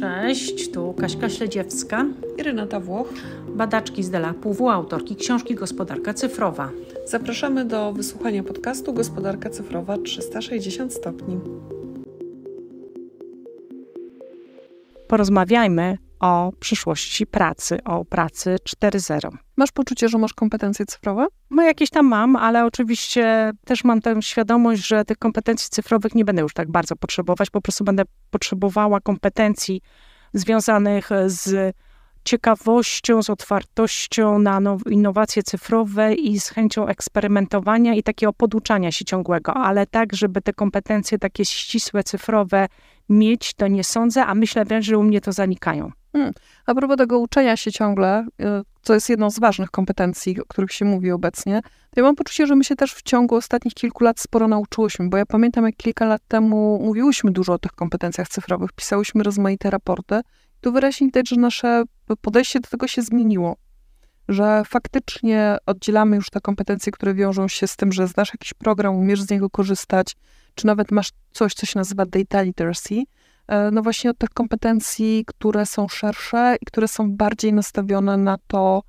Cześć, tu Kaśka Śledziewska i Renata Włoch, badaczki z Dela PW, autorki książki Gospodarka Cyfrowa. Zapraszamy do wysłuchania podcastu Gospodarka Cyfrowa 360 stopni. Porozmawiajmy o przyszłości pracy, o pracy 4.0. Masz poczucie, że masz kompetencje cyfrowe? No jakieś tam mam, ale oczywiście też mam tę świadomość, że tych kompetencji cyfrowych nie będę już tak bardzo potrzebować. Po prostu będę potrzebowała kompetencji związanych z ciekawością, z otwartością na innowacje cyfrowe i z chęcią eksperymentowania i takiego poduczania się ciągłego, ale tak, żeby te kompetencje takie ścisłe, cyfrowe mieć, to nie sądzę, a myślę wręcz, że u mnie to zanikają. Hmm. A propos tego uczenia się ciągle, y, co jest jedną z ważnych kompetencji, o których się mówi obecnie, ja mam poczucie, że my się też w ciągu ostatnich kilku lat sporo nauczyłyśmy, bo ja pamiętam, jak kilka lat temu mówiłyśmy dużo o tych kompetencjach cyfrowych, pisałyśmy rozmaite raporty. Tu wyraźnie widać, że nasze podejście do tego się zmieniło, że faktycznie oddzielamy już te kompetencje, które wiążą się z tym, że znasz jakiś program, umiesz z niego korzystać, czy nawet masz coś, co się nazywa data literacy, E, no właśnie od tych kompetencji, które są szersze i które są bardziej nastawione na to,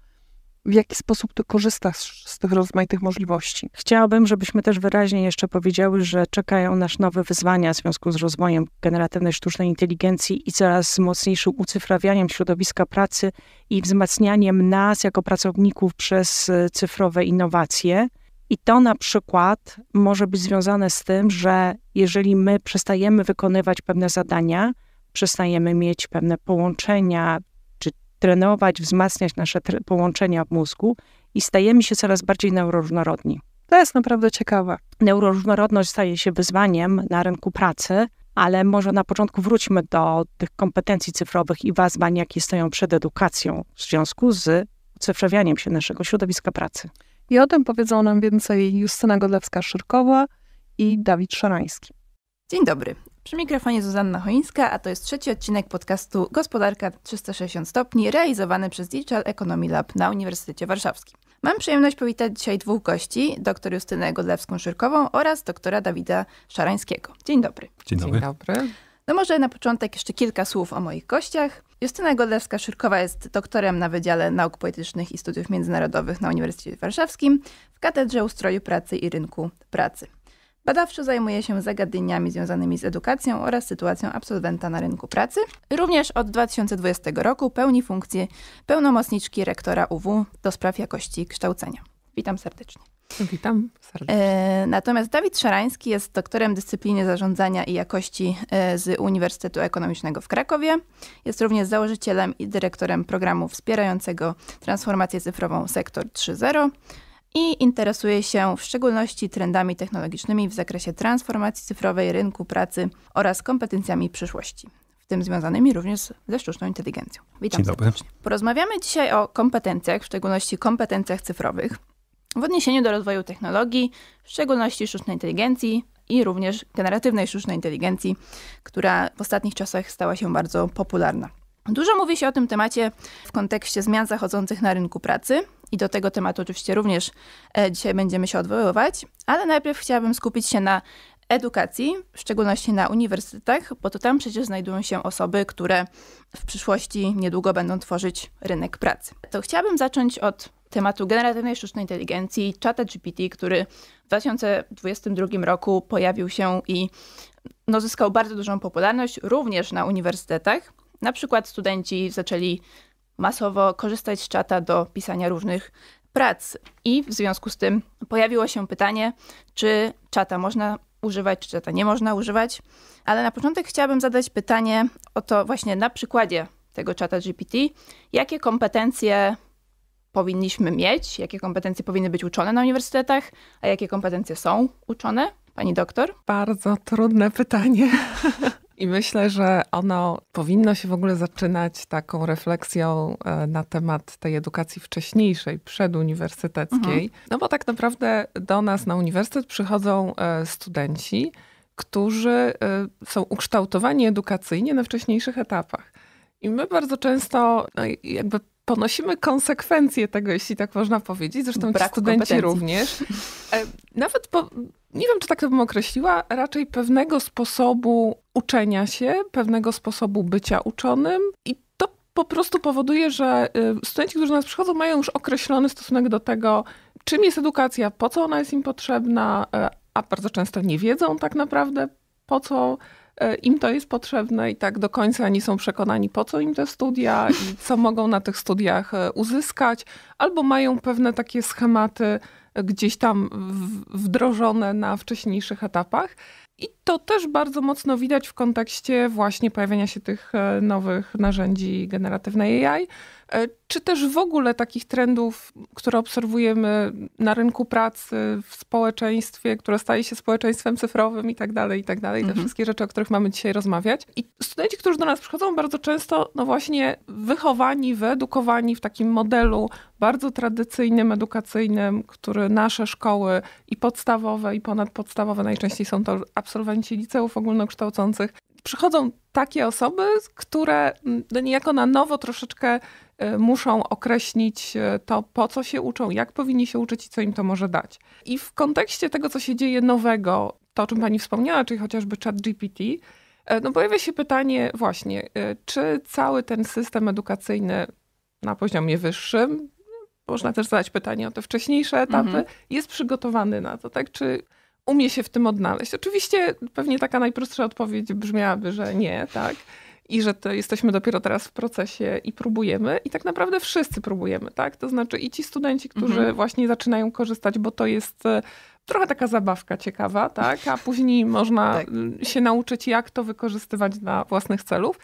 w jaki sposób ty korzystasz z tych rozmaitych możliwości. Chciałabym, żebyśmy też wyraźnie jeszcze powiedziały, że czekają nas nowe wyzwania w związku z rozwojem generatywnej sztucznej inteligencji i coraz mocniejszym ucyfrawianiem środowiska pracy i wzmacnianiem nas jako pracowników przez e, cyfrowe innowacje. I to na przykład może być związane z tym, że jeżeli my przestajemy wykonywać pewne zadania, przestajemy mieć pewne połączenia, czy trenować, wzmacniać nasze połączenia w mózgu i stajemy się coraz bardziej neuroróżnorodni. To jest naprawdę ciekawe. Neuroróżnorodność staje się wyzwaniem na rynku pracy, ale może na początku wróćmy do tych kompetencji cyfrowych i wyzwań, jakie stoją przed edukacją w związku z ucyfrowianiem się naszego środowiska pracy. I o tym powiedzą nam więcej Justyna Godlewska-Szyrkowa i Dawid Szarański. Dzień dobry. Przy mikrofonie Zuzanna Choińska, a to jest trzeci odcinek podcastu Gospodarka 360 stopni, realizowany przez Digital Economy Lab na Uniwersytecie Warszawskim. Mam przyjemność powitać dzisiaj dwóch gości, dr Justynę Godlewską-Szyrkową oraz doktora Dawida Szarańskiego. Dzień dobry. Dzień dobry. Dzień dobry. No może na początek jeszcze kilka słów o moich gościach. Justyna Godlewska-Szyrkowa jest doktorem na Wydziale Nauk Politycznych i Studiów Międzynarodowych na Uniwersytecie Warszawskim w Katedrze Ustroju Pracy i Rynku Pracy. Badawczo zajmuje się zagadnieniami związanymi z edukacją oraz sytuacją absolwenta na rynku pracy. Również od 2020 roku pełni funkcję pełnomocniczki rektora UW do spraw jakości kształcenia. Witam serdecznie. Witam serdecznie. E, natomiast Dawid Szarański jest doktorem dyscypliny zarządzania i jakości e, z Uniwersytetu Ekonomicznego w Krakowie. Jest również założycielem i dyrektorem programu wspierającego transformację cyfrową Sektor 3.0 i interesuje się w szczególności trendami technologicznymi w zakresie transformacji cyfrowej rynku pracy oraz kompetencjami przyszłości tym związanymi również ze sztuczną inteligencją. Witam Dzień dobry. Serdecznie. Porozmawiamy dzisiaj o kompetencjach, w szczególności kompetencjach cyfrowych w odniesieniu do rozwoju technologii, w szczególności sztucznej inteligencji i również generatywnej sztucznej inteligencji, która w ostatnich czasach stała się bardzo popularna. Dużo mówi się o tym temacie w kontekście zmian zachodzących na rynku pracy i do tego tematu oczywiście również e, dzisiaj będziemy się odwoływać, ale najpierw chciałabym skupić się na edukacji, w szczególności na uniwersytetach, bo to tam przecież znajdują się osoby, które w przyszłości niedługo będą tworzyć rynek pracy. To chciałabym zacząć od tematu generatywnej sztucznej inteligencji, czata GPT, który w 2022 roku pojawił się i no, zyskał bardzo dużą popularność również na uniwersytetach. Na przykład studenci zaczęli masowo korzystać z czata do pisania różnych prac. I w związku z tym pojawiło się pytanie, czy czata można używać, czy czata nie można używać. Ale na początek chciałabym zadać pytanie o to właśnie na przykładzie tego czata GPT, jakie kompetencje powinniśmy mieć, jakie kompetencje powinny być uczone na uniwersytetach, a jakie kompetencje są uczone? Pani doktor? Bardzo trudne pytanie. I myślę, że ono powinno się w ogóle zaczynać taką refleksją e, na temat tej edukacji wcześniejszej, przeduniwersyteckiej. Mhm. No bo tak naprawdę do nas na uniwersytet przychodzą e, studenci, którzy e, są ukształtowani edukacyjnie na wcześniejszych etapach. I my bardzo często no, jakby ponosimy konsekwencje tego, jeśli tak można powiedzieć, zresztą Brak studenci również. E, nawet po, nie wiem, czy tak to bym określiła, raczej pewnego sposobu uczenia się, pewnego sposobu bycia uczonym i to po prostu powoduje, że y, studenci, którzy do nas przychodzą, mają już określony stosunek do tego, czym jest edukacja, po co ona jest im potrzebna, e, a bardzo często nie wiedzą tak naprawdę, po co E, im to jest potrzebne i tak do końca nie są przekonani, po co im te studia i co mogą na tych studiach e, uzyskać, albo mają pewne takie schematy e, gdzieś tam wdrożone na wcześniejszych etapach. I to też bardzo mocno widać w kontekście właśnie pojawienia się tych nowych narzędzi generatywnej AI E, czy też w ogóle takich trendów, które obserwujemy na rynku pracy, w społeczeństwie, które staje się społeczeństwem cyfrowym i tak dalej, i tak dalej. Te mhm. wszystkie rzeczy, o których mamy dzisiaj rozmawiać. I studenci, którzy do nas przychodzą, bardzo często, no właśnie, wychowani, wyedukowani w takim modelu bardzo tradycyjnym, edukacyjnym, który nasze szkoły i podstawowe, i ponadpodstawowe, najczęściej są to absolwenci liceów ogólnokształcących, przychodzą takie osoby, które mm, no niejako na nowo troszeczkę Y, muszą określić y, to, po co się uczą, jak powinni się uczyć i co im to może dać. I w kontekście tego, co się dzieje nowego, to o czym pani wspomniała, czyli chociażby chat GPT, y, no pojawia się pytanie właśnie, czy cały ten system edukacyjny na poziomie wyższym, można też zadać pytanie o te wcześniejsze etapy, mhm. jest przygotowany na to, tak? Czy umie się w tym odnaleźć? Oczywiście pewnie taka najprostsza odpowiedź brzmiałaby, że nie, tak? i że to jesteśmy dopiero teraz w procesie i próbujemy i tak naprawdę wszyscy próbujemy, tak? To znaczy i ci studenci, którzy mhm. właśnie zaczynają korzystać, bo to jest e, trochę taka zabawka ciekawa, tak? A później można tak. się nauczyć, jak to wykorzystywać dla własnych celów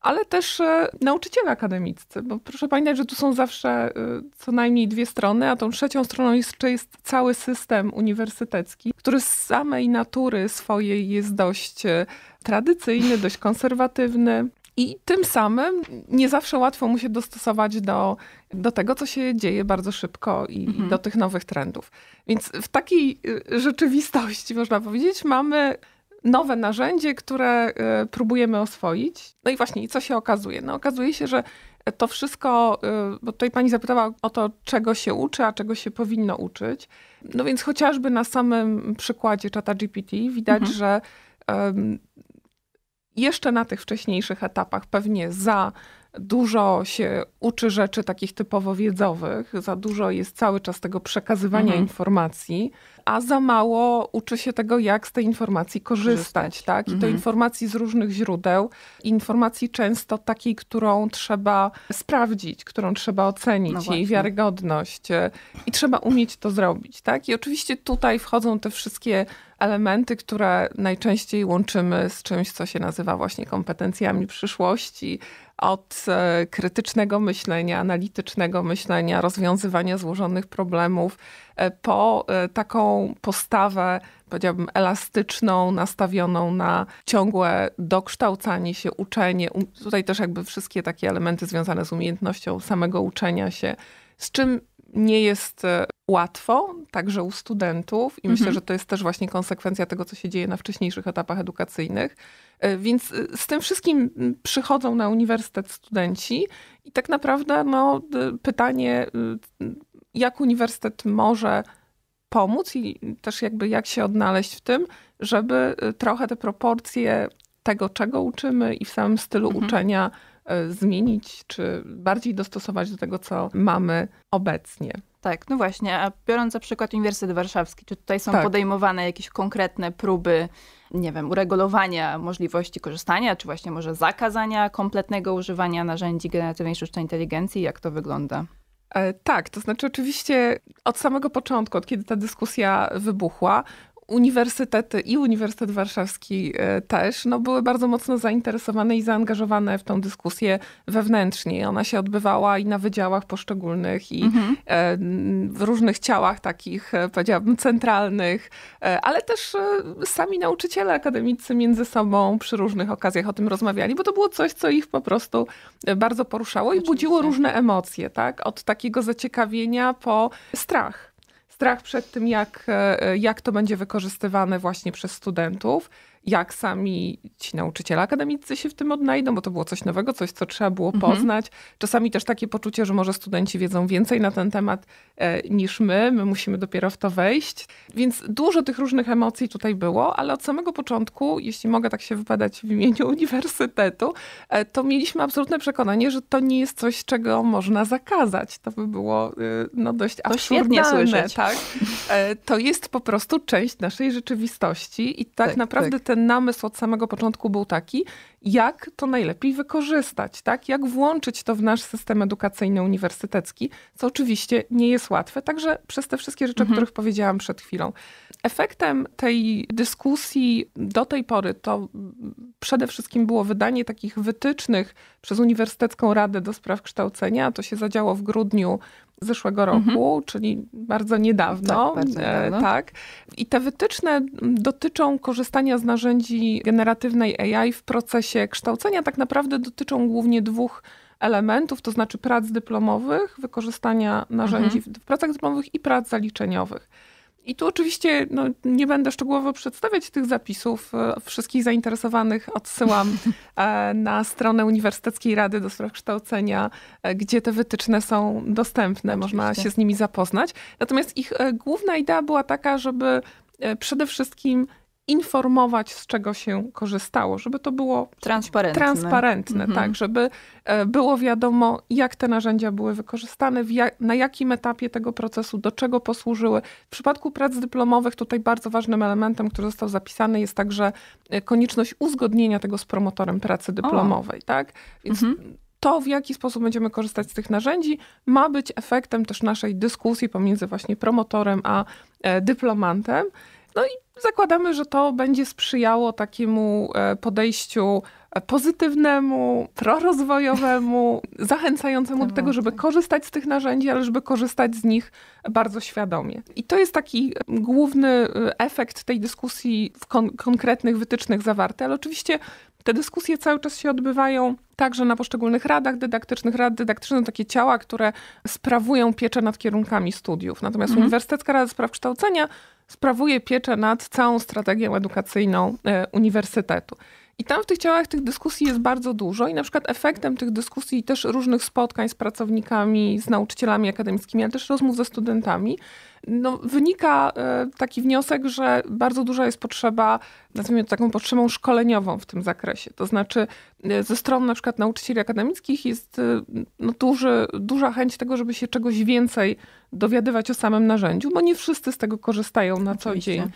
ale też e, nauczyciele akademiccy, bo proszę pamiętać, że tu są zawsze e, co najmniej dwie strony, a tą trzecią stroną jeszcze jest cały system uniwersytecki, który z samej natury swojej jest dość e, tradycyjny, dość konserwatywny. I tym samym nie zawsze łatwo mu się dostosować do, do tego, co się dzieje bardzo szybko i, mhm. i do tych nowych trendów. Więc w takiej rzeczywistości, można powiedzieć, mamy nowe narzędzie, które y, próbujemy oswoić. No i właśnie, i co się okazuje? No okazuje się, że to wszystko, y, bo tutaj pani zapytała o to, czego się uczy, a czego się powinno uczyć. No więc chociażby na samym przykładzie czata GPT widać, mhm. że um, jeszcze na tych wcześniejszych etapach pewnie za dużo się uczy rzeczy takich typowo wiedzowych, za dużo jest cały czas tego przekazywania mhm. informacji a za mało uczy się tego, jak z tej informacji korzystać, korzystać. tak? I mhm. to informacji z różnych źródeł, informacji często takiej, którą trzeba sprawdzić, którą trzeba ocenić, no jej wiarygodność e, i trzeba umieć to zrobić, tak? I oczywiście tutaj wchodzą te wszystkie elementy, które najczęściej łączymy z czymś, co się nazywa właśnie kompetencjami przyszłości, od e, krytycznego myślenia, analitycznego myślenia, rozwiązywania złożonych problemów, e, po e, taką postawę, powiedziałbym, elastyczną, nastawioną na ciągłe dokształcanie się, uczenie. Tutaj też jakby wszystkie takie elementy związane z umiejętnością samego uczenia się, z czym nie jest e, łatwo, także u studentów, i mhm. myślę, że to jest też właśnie konsekwencja tego, co się dzieje na wcześniejszych etapach edukacyjnych. E, więc e, z tym wszystkim przychodzą na uniwersytet studenci, i tak naprawdę no, pytanie, jak uniwersytet może pomóc i też jakby jak się odnaleźć w tym, żeby trochę te proporcje tego, czego uczymy i w samym stylu mhm. uczenia E, zmienić, czy bardziej dostosować do tego, co mamy obecnie. Tak, no właśnie, a biorąc za przykład Uniwersytet Warszawski, czy tutaj są tak. podejmowane jakieś konkretne próby, nie wiem, uregulowania możliwości korzystania, czy właśnie może zakazania kompletnego używania narzędzi generatywnej sztucznej inteligencji? Jak to wygląda? E, tak, to znaczy oczywiście od samego początku, od kiedy ta dyskusja wybuchła, uniwersytety i Uniwersytet Warszawski e, też no, były bardzo mocno zainteresowane i zaangażowane w tą dyskusję wewnętrznie. Ona się odbywała i na wydziałach poszczególnych, i mhm. E, w różnych ciałach takich, e, powiedziałabym, centralnych, ale też sami nauczyciele akademicy między sobą przy różnych okazjach o tym rozmawiali, bo to było coś, co ich po prostu bardzo poruszało i Oczywiście. budziło różne emocje, tak? Od takiego zaciekawienia po strach strach przed tym, jak, e, jak to będzie wykorzystywane właśnie przez studentów jak sami ci nauczyciele akademicy się w tym odnajdą, bo to było coś nowego, coś, co trzeba było mhm. poznać. Czasami też takie poczucie, że może studenci wiedzą więcej na ten temat e, niż my, my musimy dopiero w to wejść. Więc dużo tych różnych emocji tutaj było, ale od samego początku, jeśli mogę tak się wypadać w imieniu uniwersytetu, e, to mieliśmy absolutne przekonanie, że to nie jest coś, czego można zakazać. To by było e, no, dość to absurdalne. Świetnie słyszeć. Tak? E, to jest po prostu część naszej rzeczywistości i tak, tak naprawdę tak ten namysł od samego początku był taki, jak to najlepiej wykorzystać, tak? Jak włączyć to w nasz system edukacyjny uniwersytecki, co oczywiście nie jest łatwe. Także przez te wszystkie rzeczy, mhm. o których powiedziałam przed chwilą. Efektem tej dyskusji do tej pory to przede wszystkim było wydanie takich wytycznych przez Uniwersytecką Radę do Spraw Kształcenia. To się zadziało w grudniu zeszłego mhm. roku, mhm. czyli bardzo niedawno. Tak, bardzo e, niedawno. tak. I te wytyczne dotyczą korzystania z narzędzi generatywnej AI w procesie kształcenia. Tak naprawdę dotyczą głównie dwóch elementów, to znaczy prac dyplomowych, wykorzystania narzędzi mhm. w pracach dyplomowych i prac zaliczeniowych. I tu oczywiście no, nie będę szczegółowo przedstawiać tych zapisów. E, wszystkich zainteresowanych odsyłam e, na stronę Uniwersyteckiej Rady do Spraw Kształcenia, e, gdzie te wytyczne są dostępne, oczywiście. można się z nimi zapoznać. Natomiast ich główna idea była taka, żeby przede wszystkim informować, z czego się korzystało, żeby to było transparentne, transparentne mhm. tak, żeby e, było wiadomo, jak te narzędzia były wykorzystane, jak, na jakim etapie tego procesu, do czego posłużyły. W przypadku prac dyplomowych tutaj bardzo ważnym elementem, który został zapisany, jest także e, konieczność uzgodnienia tego z promotorem pracy dyplomowej, o. tak? Więc mhm to, w jaki sposób będziemy korzystać z tych narzędzi, ma być efektem też naszej dyskusji pomiędzy właśnie promotorem a e, dyplomantem. No i Zakładamy, że to będzie sprzyjało takiemu e, podejściu e, pozytywnemu, prorozwojowemu, zachęcającemu do tego, żeby tak. korzystać z tych narzędzi, ale żeby korzystać z nich bardzo świadomie. I to jest taki główny e, efekt tej dyskusji w kon konkretnych wytycznych zawarty, ale oczywiście te dyskusje cały czas się odbywają także na poszczególnych radach dydaktycznych, rad to takie ciała, które sprawują pieczę nad kierunkami studiów. Natomiast mhm. Uniwersytecka Rada Spraw Kształcenia sprawuje pieczę nad całą strategią edukacyjną e, Uniwersytetu. I tam w tych ciałach tych dyskusji jest bardzo dużo i na przykład efektem tych dyskusji też różnych spotkań z pracownikami, z nauczycielami akademickimi, ale też rozmów ze studentami, no, wynika e, taki wniosek, że bardzo duża jest potrzeba, nazwijmy to taką potrzebą szkoleniową w tym zakresie. To znaczy e, ze stron na przykład nauczycieli akademickich jest e, no, duży, duża chęć tego, żeby się czegoś więcej dowiadywać o samym narzędziu, bo nie wszyscy z tego korzystają na Oczywiście. co dzień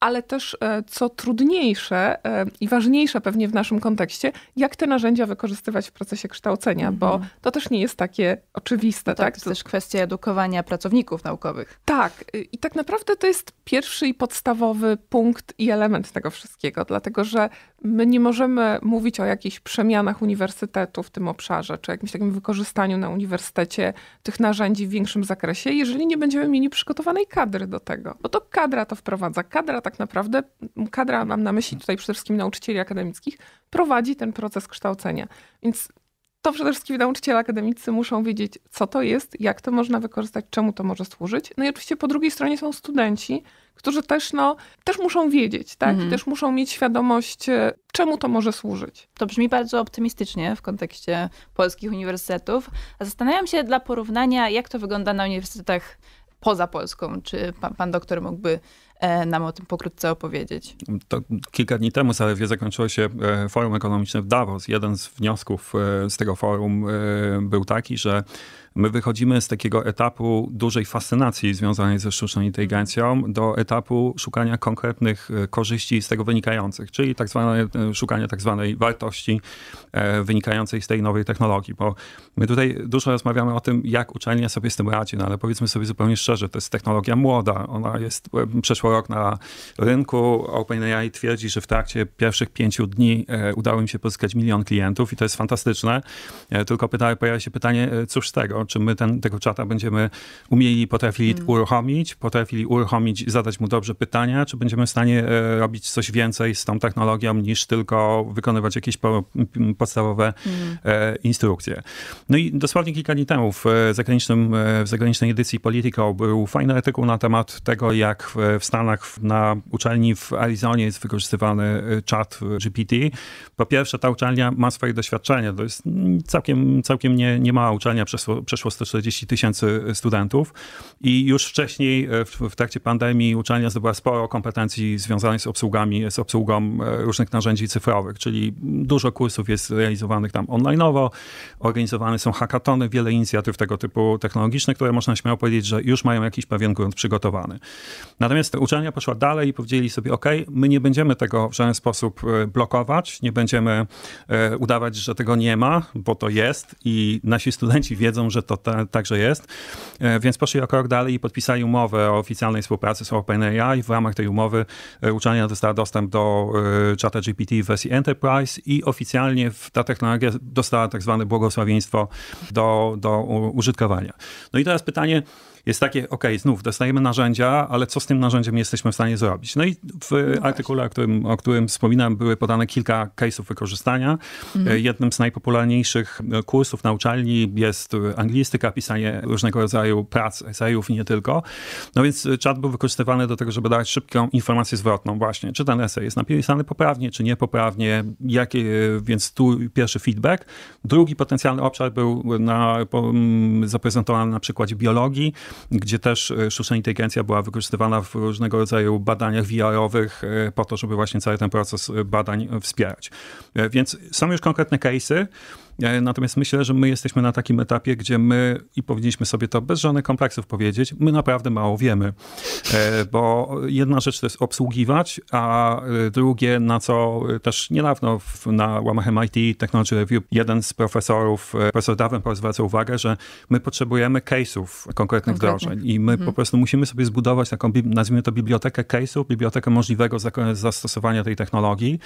ale też e, co trudniejsze e, i ważniejsze pewnie w naszym kontekście, jak te narzędzia wykorzystywać w procesie kształcenia, mhm. bo to też nie jest takie oczywiste. No tak, tak, to jest też kwestia edukowania pracowników naukowych. Tak, y, i tak naprawdę to jest pierwszy i podstawowy punkt i element tego wszystkiego, dlatego że my nie możemy mówić o jakichś przemianach uniwersytetu w tym obszarze, czy jakimś takim wykorzystaniu na uniwersytecie tych narzędzi w większym zakresie, jeżeli nie będziemy mieli przygotowanej kadry do tego, bo to kadra to wprowadza, kadra to tak naprawdę kadra, mam na myśli tutaj przede wszystkim nauczycieli akademickich, prowadzi ten proces kształcenia. Więc to przede wszystkim nauczyciele akademicy muszą wiedzieć, co to jest, jak to można wykorzystać, czemu to może służyć. No i oczywiście po drugiej stronie są studenci, którzy też, no, też muszą wiedzieć, tak? Mhm. I też muszą mieć świadomość, e, czemu to może służyć. To brzmi bardzo optymistycznie w kontekście polskich uniwersytetów. Zastanawiam się dla porównania, jak to wygląda na uniwersytetach poza Polską. Czy pan, pan doktor mógłby E, nam o tym pokrótce opowiedzieć. To kilka dni temu zaledwie zakończyło się e, forum ekonomiczne w Davos. Jeden z wniosków e, z tego forum był taki, że My wychodzimy z takiego etapu dużej fascynacji związanej ze sztuczną inteligencją do etapu szukania konkretnych e, korzyści z tego wynikających, czyli tak zwane, e, szukania tak zwanej wartości e, wynikającej z tej nowej technologii, bo my tutaj dużo rozmawiamy o tym, jak uczelnia sobie z tym radzi, no ale powiedzmy sobie zupełnie szczerze, to jest technologia młoda, ona jest przeszło rok na rynku, OpenAI twierdzi, że w trakcie pierwszych pięciu dni udało im się pozyskać milion klientów i to jest fantastyczne, tylko pyta, pojawia się pytanie, cóż z tego, czy my ten, tego czata będziemy umieli, potrafili mm. uruchomić, potrafili uruchomić, zadać mu dobrze pytania, czy będziemy w stanie e, robić coś więcej z tą technologią niż tylko wykonywać jakieś po, podstawowe mm. E, instrukcje. No i dosłownie kilka dni temu w, e, zagranicznym, w zagranicznej edycji Politico był fajny artykuł na temat tego, jak w Stanach na uczelni w Arizonie jest wykorzystywany czat GPT. Po pierwsze, ta uczelnia ma swoje doświadczenie. To jest całkiem, całkiem nie, nie mała uczelnia, przeszło, przeszło 140 tysięcy e, studentów i już wcześniej e, w, w, trakcie pandemii uczelnia zdobyła sporo kompetencji związanych z obsługami, z obsługą e, różnych narzędzi cyfrowych, czyli dużo kursów jest realizowanych tam online'owo, organizowane są hackatony, wiele inicjatyw tego typu technologicznych, które można śmiało powiedzieć, że już mają jakiś pewien grunt przygotowany. Natomiast uczelnia poszła dalej i powiedzieli sobie, OK, my nie będziemy tego w żaden sposób blokować, nie będziemy udawać, że tego nie ma, bo to jest i nasi studenci wiedzą, że że to ta, także jest. E, więc poszli o krok dalej i podpisali umowę o oficjalnej współpracy z OpenAI. W ramach tej umowy e, uczelnia dostała dostęp do e, czata GPT w wersji Enterprise i oficjalnie ta technologia dostała tak zwane błogosławieństwo do, do użytkowania. No i teraz pytanie, jest takie, ok, znów dostajemy narzędzia, ale co z tym narzędziem jesteśmy w stanie zrobić? No i w e, no artykule, o którym, o którym wspominałem, były podane kilka case'ów wykorzystania. Mhm. E, jednym z najpopularniejszych e, kursów na uczelni jest anglistyka, pisanie różnego rodzaju prac, essayów i nie tylko. No więc czat był wykorzystywany do tego, żeby dać szybką informację zwrotną właśnie, czy ten essay jest napisany poprawnie, czy niepoprawnie, jakie, więc tu pierwszy feedback. Drugi potencjalny obszar był na, zaprezentowany na przykładzie biologii, gdzie też e, sztuczna inteligencja była wykorzystywana w różnego rodzaju badaniach VR-owych e, po to, żeby właśnie cały ten proces e, badań wspierać. Więc są już konkretne case'y. E, natomiast myślę, że my jesteśmy na takim etapie, gdzie my, i powinniśmy sobie to bez żadnych kompleksów powiedzieć, my naprawdę mało wiemy. E, bo jedna rzecz to jest obsługiwać, a e, drugie, na co też niedawno na łamach MIT Technology Review jeden z profesorów, profesor Davenport zwraca uwagę, że my potrzebujemy case'ów konkretnych wdrożeń i my mhm. po prostu musimy sobie zbudować taką, nazwijmy to bibliotekę case'ów, bibliotekę możliwego zastosowania tej technologii,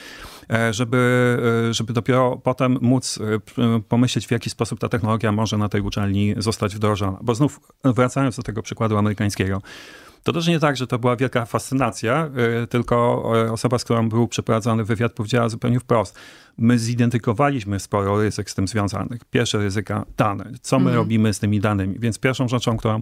żeby, żeby dopiero potem móc Y, pomyśleć, w jaki sposób ta technologia może na tej uczelni zostać wdrożona. Bo znów no, wracając do tego przykładu amerykańskiego, to też nie tak, że to była wielka fascynacja, y, tylko y, osoba, z którą był przeprowadzany wywiad, powiedziała zupełnie wprost. My zidentyfikowaliśmy sporo ryzyk z tym związanych. Pierwsze ryzyka dane. Co my mhm. robimy z tymi danymi? Więc pierwszą rzeczą, którą,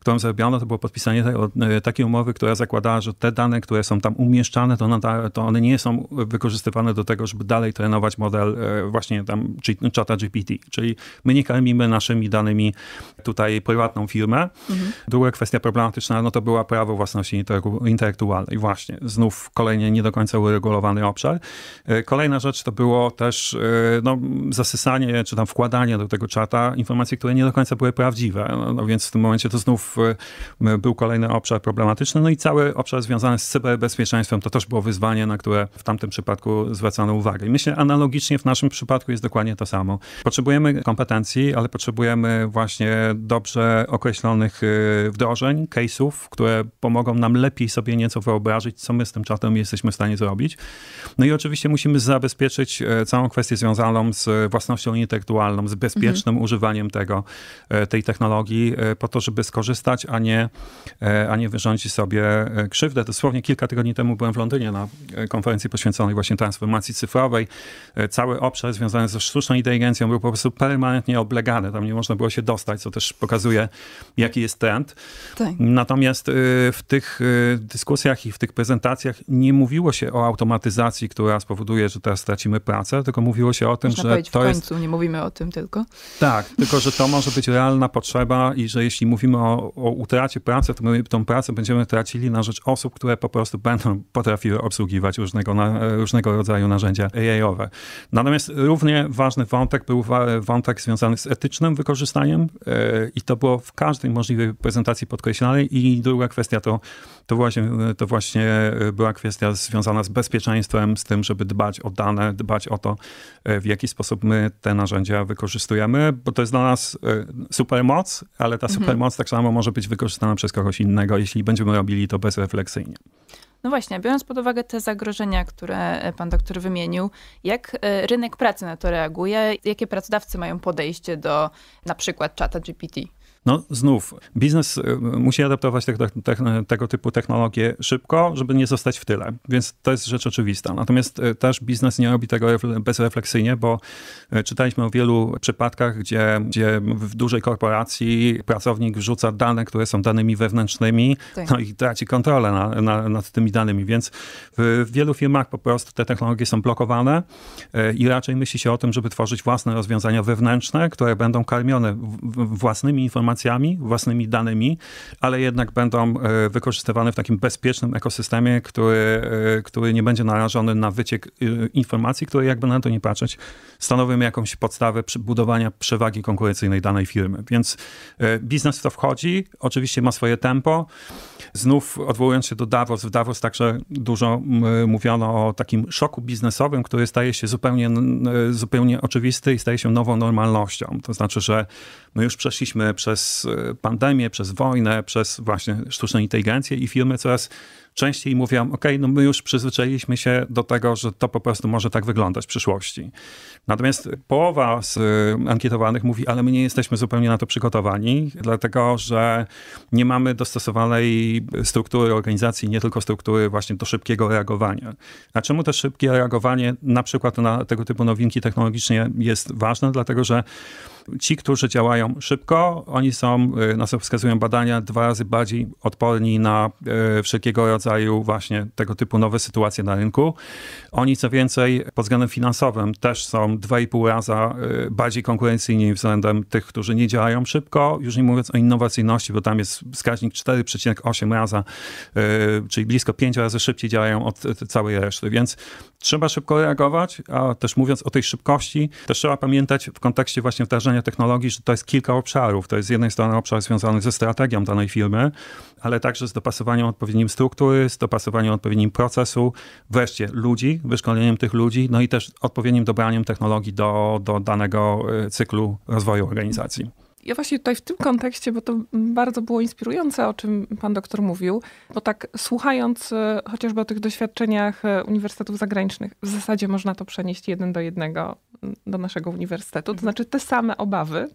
którą zrobiono, to było podpisanie tej, e, takiej umowy, która zakładała, że te dane, które są tam umieszczane, to, to one nie są wykorzystywane do tego, żeby dalej trenować model e, właśnie tam czata GPT. Czyli my nie karmimy naszymi danymi tutaj prywatną firmę. Mhm. Druga kwestia problematyczna, no to była prawo własności intelektualnej. Właśnie, znów kolejnie nie do końca uregulowany obszar. E, kolejna rzecz to było też no, zasysanie, czy tam wkładanie do tego czata informacji, które nie do końca były prawdziwe. No, no więc w tym momencie to znów E, był kolejny obszar problematyczny, no i cały obszar związany z cyberbezpieczeństwem to też było wyzwanie, na które w tamtym przypadku zwracano uwagę. I myślę, analogicznie w naszym przypadku jest dokładnie to samo. Potrzebujemy kompetencji, ale potrzebujemy właśnie dobrze określonych e, wdrożeń, case'ów, które pomogą nam lepiej sobie nieco wyobrazić, co my z tym czatem jesteśmy w stanie zrobić. No i oczywiście musimy zabezpieczyć e, całą kwestię związaną z własnością intelektualną, z bezpiecznym mhm. używaniem tego, tej technologii po to, żeby skorzystać stać, a nie, e, a nie wyrządzić sobie e, krzywdę. Dosłownie kilka tygodni temu byłem w Londynie na e, konferencji poświęconej właśnie transformacji cyfrowej. Cały obszar związany ze sztuczną inteligencją był po prostu permanentnie oblegany. Tam nie można było się dostać, co też pokazuje, jaki jest trend. Tak. Natomiast w tych dyskusjach i w tych prezentacjach nie mówiło się o automatyzacji, która spowoduje, że teraz stracimy pracę, tylko mówiło się o tym, Można że to końcu, jest... nie mówimy o tym tylko. Tak, tylko że to może być realna potrzeba i że jeśli mówimy o o, o utracie pracy, to my tą pracę będziemy tracili na rzecz osób, które po prostu będą potrafiły obsługiwać różnego, na, różnego rodzaju narzędzia AI-owe. Natomiast równie ważny wątek był wątek związany z etycznym wykorzystaniem e, i to było w każdej możliwej prezentacji podkreślane i druga kwestia to, to, właśnie, to właśnie e, była kwestia związana z bezpieczeństwem, z tym, żeby dbać o dane, dbać o to, e, w jaki sposób my te narzędzia wykorzystujemy, bo to jest dla nas supermoc, ale ta mhm. supermoc mhm. tak samo może może być wykorzystana przez kogoś innego, jeśli będziemy robili to bezrefleksyjnie. No właśnie, biorąc pod uwagę te zagrożenia, które e, pan doktor wymienił, jak e, rynek pracy na to reaguje? Jakie pracodawcy mają podejście do na przykład czata GPT? No znów, biznes y, musi adaptować te, te, te, tego typu technologie szybko, żeby nie zostać w tyle, więc to jest rzecz oczywista. Natomiast y, też biznes nie robi tego bezrefleksyjnie, bo y, czytaliśmy o wielu przypadkach, gdzie, gdzie w dużej korporacji pracownik wrzuca dane, które są danymi wewnętrznymi tak. no i traci kontrolę na, na, nad tymi danymi, więc w wielu firmach po prostu te technologie są blokowane i raczej myśli się o tym, żeby tworzyć własne rozwiązania wewnętrzne, które będą karmione własnymi informacjami, informacjami, własnymi danymi, ale jednak będą e, wykorzystywane w takim bezpiecznym ekosystemie, który, e, który nie będzie narażony na wyciek e, informacji, które jakby na to nie patrzeć, stanowią jakąś podstawę budowania przewagi konkurencyjnej danej firmy. Więc biznes w to wchodzi, oczywiście ma swoje tempo. Znów odwołując się do Davos, w Davos także dużo mówiono o takim szoku biznesowym, który staje się zupełnie, zupełnie oczywisty i staje się nową normalnością. To znaczy, że my już przeszliśmy przez przez e, pandemię, przez wojnę, przez właśnie sztuczną inteligencję i firmy coraz częściej mówią, ok, no my już przyzwyczailiśmy się do tego, że to po prostu może tak wyglądać w przyszłości. Natomiast połowa z e, ankietowanych mówi, ale my nie jesteśmy zupełnie na to przygotowani, dlatego że nie mamy dostosowanej struktury organizacji, nie tylko struktury właśnie do szybkiego reagowania. A czemu to szybkie reagowanie na przykład na tego typu nowinki technologiczne jest ważne? Dlatego, że Ci, którzy działają szybko, oni są, y, na co wskazują badania, dwa razy bardziej odporni na y, wszelkiego rodzaju właśnie tego typu nowe sytuacje na rynku. Oni co więcej pod względem finansowym też są dwa i pół raza y, bardziej konkurencyjni względem tych, którzy nie działają szybko. Już nie mówiąc o innowacyjności, bo tam jest wskaźnik 4,8 raza, czyli blisko 5 razy szybciej działają od całej reszty. Więc trzeba szybko reagować, a też mówiąc o tej szybkości, też trzeba pamiętać w kontekście właśnie wdrażania rozumie technologii, że to jest kilka obszarów. To jest z jednej strony obszar związany ze strategią danej firmy, ale także z dopasowaniem odpowiednim struktury, z dopasowaniem odpowiednim procesu, wreszcie ludzi, wyszkoleniem tych ludzi, no i też odpowiednim dobraniem technologii do, do danego e, cyklu rozwoju organizacji. Ja właśnie tutaj w tym kontekście, bo to bardzo było inspirujące, o czym pan doktor mówił, bo tak słuchając e, chociażby o tych doświadczeniach e, uniwersytetów zagranicznych, w zasadzie można to przenieść jeden do jednego mm, do naszego uniwersytetu, to mhm. znaczy te same obawy.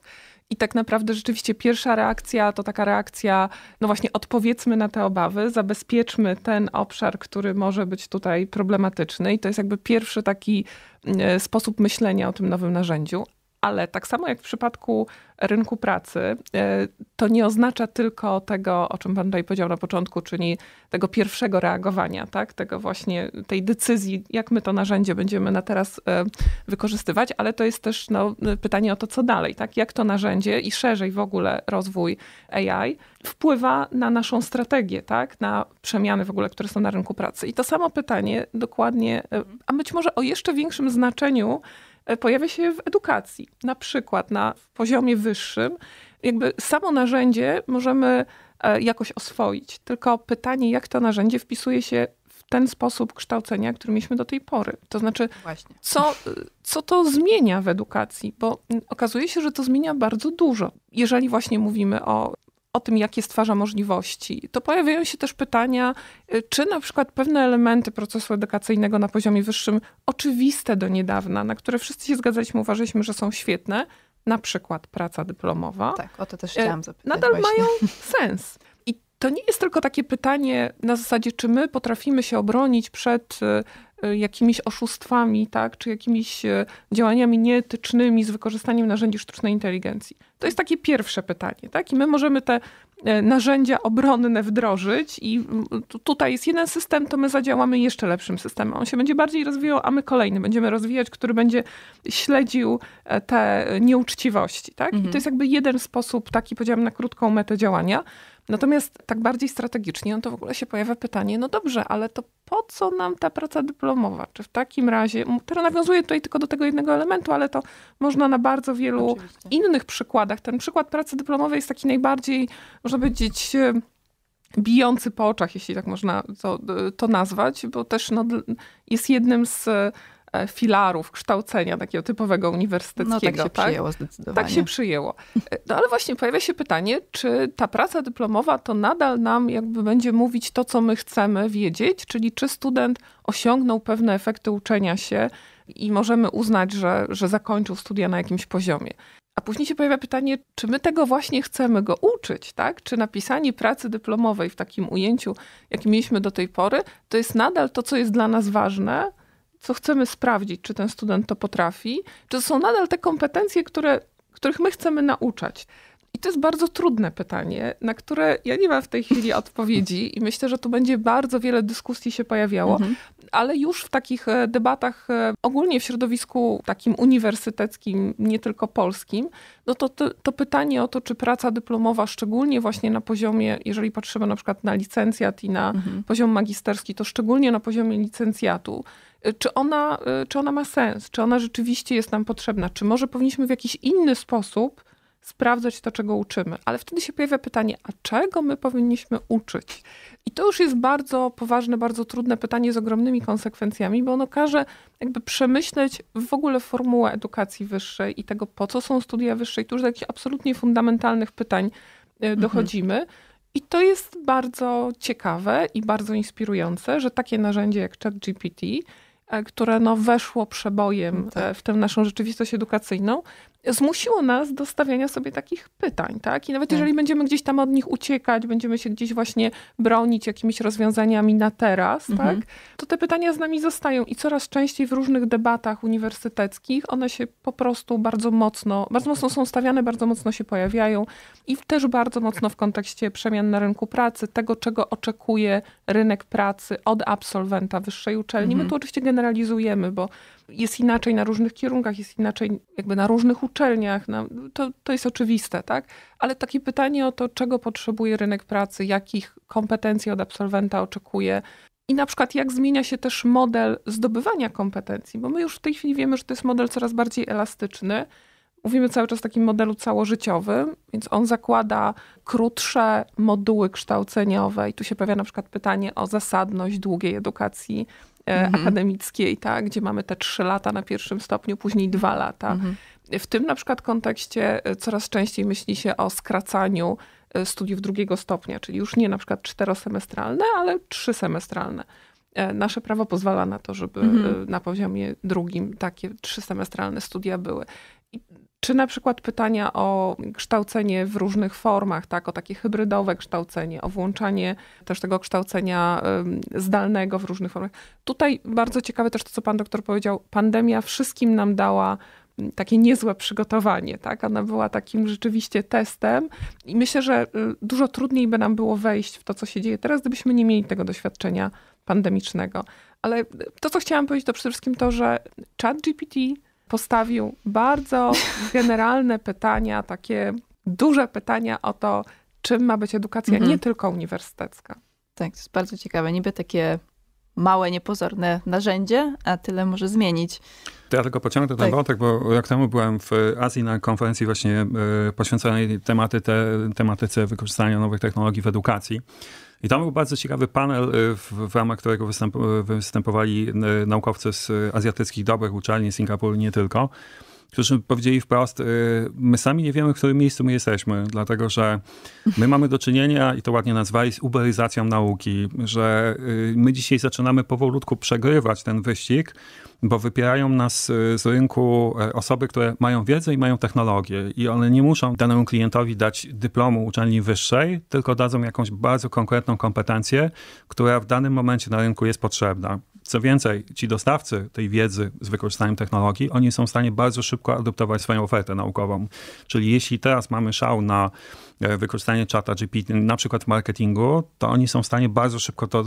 I tak naprawdę rzeczywiście pierwsza reakcja to taka reakcja, no właśnie odpowiedzmy na te obawy, zabezpieczmy ten obszar, który może być tutaj problematyczny i to jest jakby pierwszy taki mm, e, sposób myślenia o tym nowym narzędziu, ale tak samo jak w przypadku rynku pracy, e, to nie oznacza tylko tego, o czym Pan tutaj powiedział na początku, czyli tego pierwszego reagowania, tak? tego właśnie tej decyzji, jak my to narzędzie będziemy na teraz e, wykorzystywać, ale to jest też no, pytanie o to, co dalej, tak? jak to narzędzie i szerzej w ogóle rozwój AI wpływa na naszą strategię, tak? na przemiany w ogóle, które są na rynku pracy. I to samo pytanie dokładnie, e, a być może o jeszcze większym znaczeniu, E, pojawia się w edukacji. Na przykład na poziomie wyższym, jakby samo narzędzie możemy e, jakoś oswoić. Tylko pytanie, jak to narzędzie wpisuje się w ten sposób kształcenia, który mieliśmy do tej pory. To znaczy, Właśnie. Co, e, co to zmienia w edukacji? Bo mm, okazuje się, że to zmienia bardzo dużo. Jeżeli właśnie mówimy o o tym, jakie stwarza możliwości, to pojawiają się też pytania, y, czy na przykład pewne elementy procesu edukacyjnego na poziomie wyższym, oczywiste do niedawna, na które wszyscy się zgadzaliśmy, uważaliśmy, że są świetne, na przykład praca dyplomowa. Tak, o to też e, chciałam zapytać. Nadal właśnie. mają sens. I to nie jest tylko takie pytanie na zasadzie, czy my potrafimy się obronić przed y, E, jakimiś oszustwami, tak, czy jakimiś e, działaniami nieetycznymi z wykorzystaniem narzędzi sztucznej inteligencji? To jest takie pierwsze pytanie, tak? I my możemy te e, narzędzia obronne wdrożyć i tutaj jest jeden system, to my zadziałamy jeszcze lepszym systemem. On się będzie bardziej rozwijał, a my kolejny będziemy rozwijać, który będzie śledził te nieuczciwości, tak? Mhm. to jest jakby jeden sposób, taki powiedziałam na krótką metę działania. Natomiast tak bardziej strategicznie, no to w ogóle się pojawia pytanie, no dobrze, ale to po co nam ta praca dyplomowa? Czy w takim razie, teraz nawiązuję tutaj tylko do tego jednego elementu, ale to można na bardzo wielu Oczywiście. innych przykładach. Ten przykład pracy dyplomowej jest taki najbardziej, można powiedzieć, e, bijący po oczach, jeśli tak można to, e, to nazwać, bo też no, jest jednym z e, E, filarów kształcenia takiego typowego uniwersyteckiego. No, tak się tak? przyjęło zdecydowanie. Tak się przyjęło. E, no ale właśnie pojawia się pytanie, czy ta praca dyplomowa to nadal nam jakby będzie mówić to, co my chcemy wiedzieć, czyli czy student osiągnął pewne efekty uczenia się i możemy uznać, że, że zakończył studia na jakimś poziomie. A później się pojawia pytanie, czy my tego właśnie chcemy go uczyć, tak? Czy napisanie pracy dyplomowej w takim ujęciu, jakim mieliśmy do tej pory, to jest nadal to, co jest dla nas ważne, co chcemy sprawdzić, czy ten student to potrafi, czy są nadal te kompetencje, które, których my chcemy nauczać. I to jest bardzo trudne pytanie, na które ja nie mam w tej chwili odpowiedzi i myślę, że tu będzie bardzo wiele dyskusji się pojawiało, mhm. ale już w takich e, debatach e, ogólnie w środowisku takim uniwersyteckim, nie tylko polskim, no to, to, to pytanie o to, czy praca dyplomowa, szczególnie właśnie na poziomie, jeżeli patrzymy na przykład na licencjat i na mhm. poziom magisterski, to szczególnie na poziomie licencjatu, czy ona, y, czy ona ma sens, czy ona rzeczywiście jest nam potrzebna, czy może powinniśmy w jakiś inny sposób sprawdzać to, czego uczymy. Ale wtedy się pojawia pytanie, a czego my powinniśmy uczyć? I to już jest bardzo poważne, bardzo trudne pytanie z ogromnymi konsekwencjami, bo ono każe jakby przemyśleć w ogóle formułę edukacji wyższej i tego, po co są studia wyższe. I tu już do jakichś absolutnie fundamentalnych pytań y, mhm. dochodzimy. Mhm. I to jest bardzo ciekawe i bardzo inspirujące, że takie narzędzie jak ChatGPT GPT E, które no, weszło przebojem tak. E, w tę naszą rzeczywistość edukacyjną zmusiło nas do stawiania sobie takich pytań, tak? I nawet tak. jeżeli będziemy gdzieś tam od nich uciekać, będziemy się gdzieś właśnie bronić jakimiś rozwiązaniami na teraz, mhm. tak? To te pytania z nami zostają i coraz częściej w różnych debatach uniwersyteckich one się po prostu bardzo mocno, bardzo mocno są stawiane, bardzo mocno się pojawiają i też bardzo mocno w kontekście przemian na rynku pracy, tego czego oczekuje rynek pracy od absolwenta wyższej uczelni. Mhm. My tu oczywiście generalizujemy, bo jest inaczej na różnych kierunkach, jest inaczej jakby na różnych uczelniach. Na, to, to jest oczywiste, tak? Ale takie pytanie o to, czego potrzebuje rynek pracy, jakich kompetencji od absolwenta oczekuje, i na przykład jak zmienia się też model zdobywania kompetencji, bo my już w tej chwili wiemy, że to jest model coraz bardziej elastyczny. Mówimy cały czas o takim modelu całożyciowym, więc on zakłada krótsze moduły kształceniowe i tu się pojawia na przykład pytanie o zasadność długiej edukacji E, mhm. akademickiej, tak, gdzie mamy te trzy lata na pierwszym stopniu, później dwa lata. Mhm. W tym na przykład kontekście e, coraz częściej myśli się o skracaniu e, studiów drugiego stopnia, czyli już nie na przykład czterosemestralne, ale trzysemestralne. Nasze prawo pozwala na to, żeby mhm. na poziomie drugim takie trzysemestralne studia były. Czy na przykład pytania o kształcenie w różnych formach, tak, o takie hybrydowe kształcenie, o włączanie też tego kształcenia zdalnego w różnych formach. Tutaj bardzo ciekawe też to, co pan doktor powiedział. Pandemia wszystkim nam dała mm, takie niezłe przygotowanie, tak? Ona była takim rzeczywiście testem i myślę, że y, dużo trudniej by nam było wejść w to, co się dzieje teraz, gdybyśmy nie mieli tego doświadczenia pandemicznego. Ale y, to, co chciałam powiedzieć, to przede wszystkim to, że ChatGPT postawił bardzo generalne pytania, takie duże pytania o to, czym ma być edukacja, mhm. nie tylko uniwersytecka. Tak, to jest bardzo ciekawe. Niby takie małe, niepozorne narzędzie, a tyle może zmienić. To ja tylko pociągnę ten tak. wątek, bo jak temu byłem w Azji na konferencji właśnie e, poświęconej tematy, te, tematyce wykorzystania nowych technologii w edukacji. I tam był bardzo ciekawy panel, y, w, ramach którego y, występowali y, naukowcy z azjatyckich dobrych uczelni, Singapuru nie tylko, którzy powiedzieli wprost, my sami nie wiemy, w którym miejscu my jesteśmy, dlatego że my mamy do czynienia, i to ładnie nazwali, z uberyzacją nauki, że my dzisiaj zaczynamy powolutku przegrywać ten wyścig, bo wypierają nas y, z rynku y, osoby, które mają wiedzę i mają technologię i one nie muszą danemu klientowi dać dyplomu uczelni wyższej, tylko dadzą jakąś bardzo konkretną kompetencję, która w danym momencie na rynku jest potrzebna. Co więcej, ci dostawcy tej wiedzy z wykorzystaniem technologii, oni są w stanie bardzo szybko adoptować swoją ofertę naukową. Czyli jeśli teraz mamy szał na E, wykorzystanie czata GPT na przykład w marketingu, to oni są w stanie bardzo szybko to,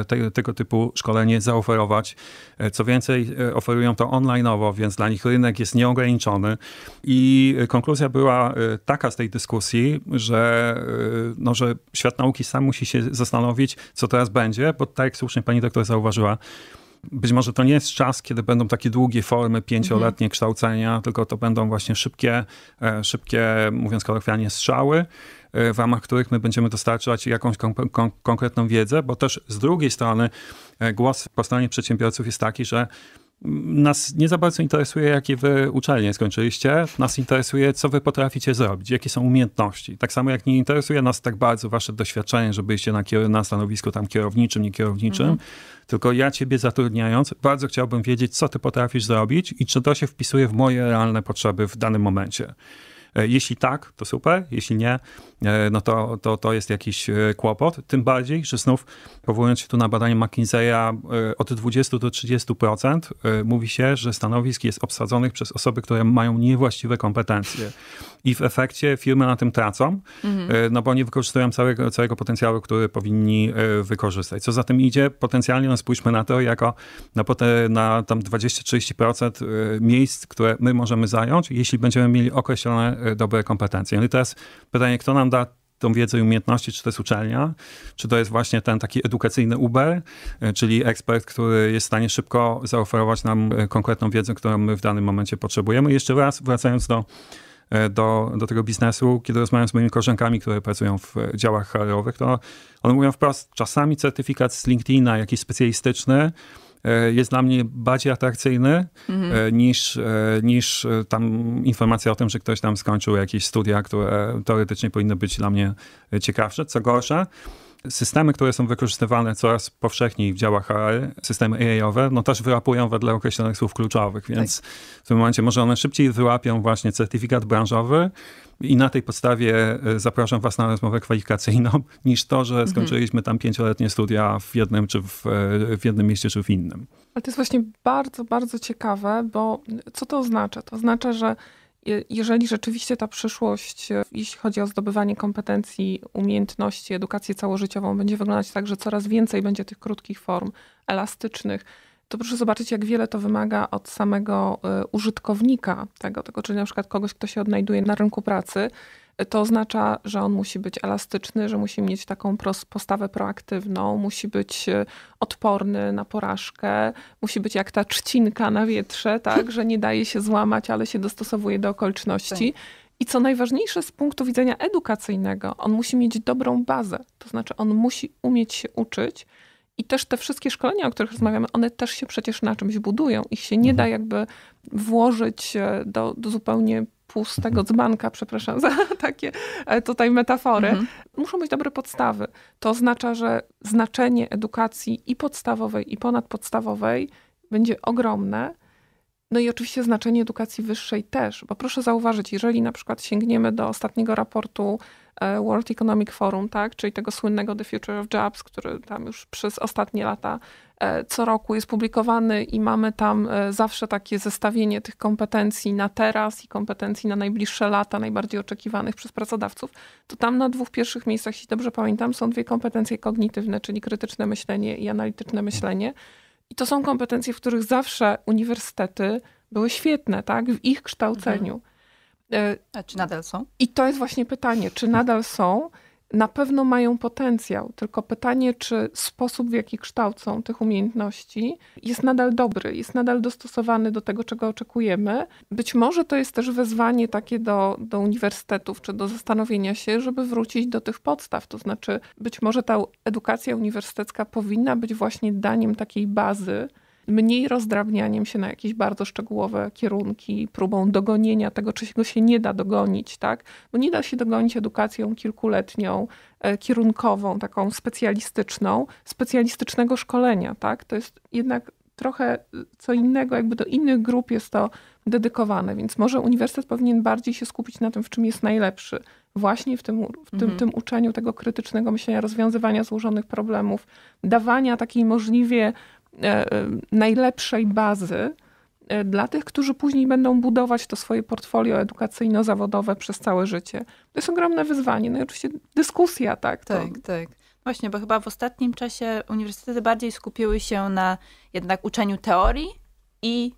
e, te, tego typu szkolenie zaoferować. E, co więcej, oferują to online'owo, więc dla nich rynek jest nieograniczony. I konkluzja była taka z tej dyskusji, że, no, że świat nauki sam musi się zastanowić, co teraz będzie, bo tak jak słusznie pani doktor zauważyła, być może to nie jest czas, kiedy będą takie długie formy pięcioletnie mhm. kształcenia, tylko to będą właśnie szybkie, e, szybkie, mówiąc kolokwialnie, strzały, e, w ramach których my będziemy dostarczać jakąś kon kon konkretną wiedzę, bo też z drugiej strony e, głos po stronie przedsiębiorców jest taki, że nas nie za bardzo interesuje, jakie wy uczelnie skończyliście. Nas interesuje, co wy potraficie zrobić, jakie są umiejętności. Tak samo jak nie interesuje nas tak bardzo wasze doświadczenie, że byliście na, na stanowisku tam kierowniczym, nie kierowniczym, mhm. tylko ja ciebie zatrudniając, bardzo chciałbym wiedzieć, co ty potrafisz zrobić i czy to się wpisuje w moje realne potrzeby w danym momencie. E, jeśli tak, to super, jeśli nie, e, no to, to, to jest jakiś e, kłopot. Tym bardziej, że znów powołując się tu na badanie McKinsey'a, od 20 do 30% mówi się, że stanowisk jest obsadzonych przez osoby, które mają niewłaściwe kompetencje. I w efekcie firmy na tym tracą, mhm. no bo nie wykorzystują całego, całego potencjału, który powinni wykorzystać. Co za tym idzie, potencjalnie no spójrzmy na to jako na, no na tam 20-30% miejsc, które my możemy zająć, jeśli będziemy mieli określone E, dobre kompetencje. No i teraz pytanie, kto nam da tą wiedzę i umiejętności, czy to jest uczelnia, czy to jest właśnie ten taki edukacyjny Uber, e, czyli ekspert, który jest w stanie szybko zaoferować nam e, konkretną wiedzę, którą my w danym momencie potrzebujemy. I jeszcze raz wracając do do, do tego biznesu, kiedy rozmawiam z moimi koleżankami, które pracują w działach HR-owych, to one mówią wprost, czasami certyfikat z LinkedIna, jakiś specjalistyczny, E, jest dla mnie bardziej atrakcyjny mhm. E, niż, e, niż tam informacja o tym, że ktoś tam skończył jakieś studia, które teoretycznie powinny być dla mnie ciekawsze. Co gorsza, Systemy, które są wykorzystywane coraz powszechniej w działach AR, systemy AI-owe, no też wyłapują wedle określonych słów kluczowych, więc tak. w tym momencie może one szybciej wyłapią właśnie certyfikat branżowy i na tej podstawie e, zapraszam was na rozmowę kwalifikacyjną, niż to, że mhm. skończyliśmy tam pięcioletnie studia w jednym czy w, e, w jednym mieście czy w innym. Ale to jest właśnie bardzo, bardzo ciekawe, bo co to oznacza? To oznacza, że jeżeli rzeczywiście ta przyszłość, e, jeśli chodzi o zdobywanie kompetencji, umiejętności, edukację całożyciową, będzie wyglądać tak, że coraz więcej będzie tych krótkich form, elastycznych, to proszę zobaczyć, jak wiele to wymaga od samego e, użytkownika tego, tego czyli na przykład kogoś, kto się odnajduje na rynku pracy to oznacza, że on musi być elastyczny, że musi mieć taką postawę proaktywną, musi być e, odporny na porażkę, musi być jak ta trzcinka na wietrze, tak, że nie daje się złamać, ale się dostosowuje do okoliczności. Tak. I co najważniejsze z punktu widzenia edukacyjnego, on musi mieć dobrą bazę, to znaczy on musi umieć się uczyć. I też te wszystkie szkolenia, o których rozmawiamy, one też się przecież na czymś budują. Ich się nie mhm. da jakby włożyć e, do, do zupełnie pustego dzbanka, przepraszam za takie e, tutaj metafory, mhm. muszą być dobre podstawy. To oznacza, że znaczenie edukacji i podstawowej, i ponadpodstawowej będzie ogromne. No i oczywiście znaczenie edukacji wyższej też, bo proszę zauważyć, jeżeli na przykład sięgniemy do ostatniego raportu e, World Economic Forum, tak, czyli tego słynnego The Future of Jobs, który tam już przez ostatnie lata E, co roku jest publikowany i mamy tam e, zawsze takie zestawienie tych kompetencji na teraz i kompetencji na najbliższe lata, najbardziej oczekiwanych przez pracodawców, to tam na dwóch pierwszych miejscach, jeśli dobrze pamiętam, są dwie kompetencje kognitywne, czyli krytyczne myślenie i analityczne myślenie. I to są kompetencje, w których zawsze uniwersytety były świetne, tak, w ich kształceniu. Mhm. E, A czy nadal są? I to jest właśnie pytanie, czy nadal są? na pewno mają potencjał, tylko pytanie, czy sposób, w jaki kształcą tych umiejętności, jest nadal dobry, jest nadal dostosowany do tego, czego oczekujemy. Być może to jest też wezwanie takie do, do uniwersytetów, czy do zastanowienia się, żeby wrócić do tych podstaw. To znaczy, być może ta edukacja uniwersytecka powinna być właśnie daniem takiej bazy, mniej rozdrabnianiem się na jakieś bardzo szczegółowe kierunki, próbą dogonienia tego, czego się nie da dogonić, tak? Bo nie da się dogonić edukacją kilkuletnią, e, kierunkową, taką specjalistyczną, specjalistycznego szkolenia, tak? To jest jednak trochę e, co innego, jakby do innych grup jest to dedykowane, więc może uniwersytet powinien bardziej się skupić na tym, w czym jest najlepszy. Właśnie w tym, w tym, mhm. tym uczeniu tego krytycznego myślenia, rozwiązywania złożonych problemów, dawania takiej możliwie E, najlepszej bazy e, dla tych, którzy później będą budować to swoje portfolio edukacyjno-zawodowe przez całe życie. To jest ogromne wyzwanie. No i oczywiście dyskusja, tak? Tak, to... tak. Właśnie, bo chyba w ostatnim czasie uniwersytety bardziej skupiły się na jednak uczeniu teorii i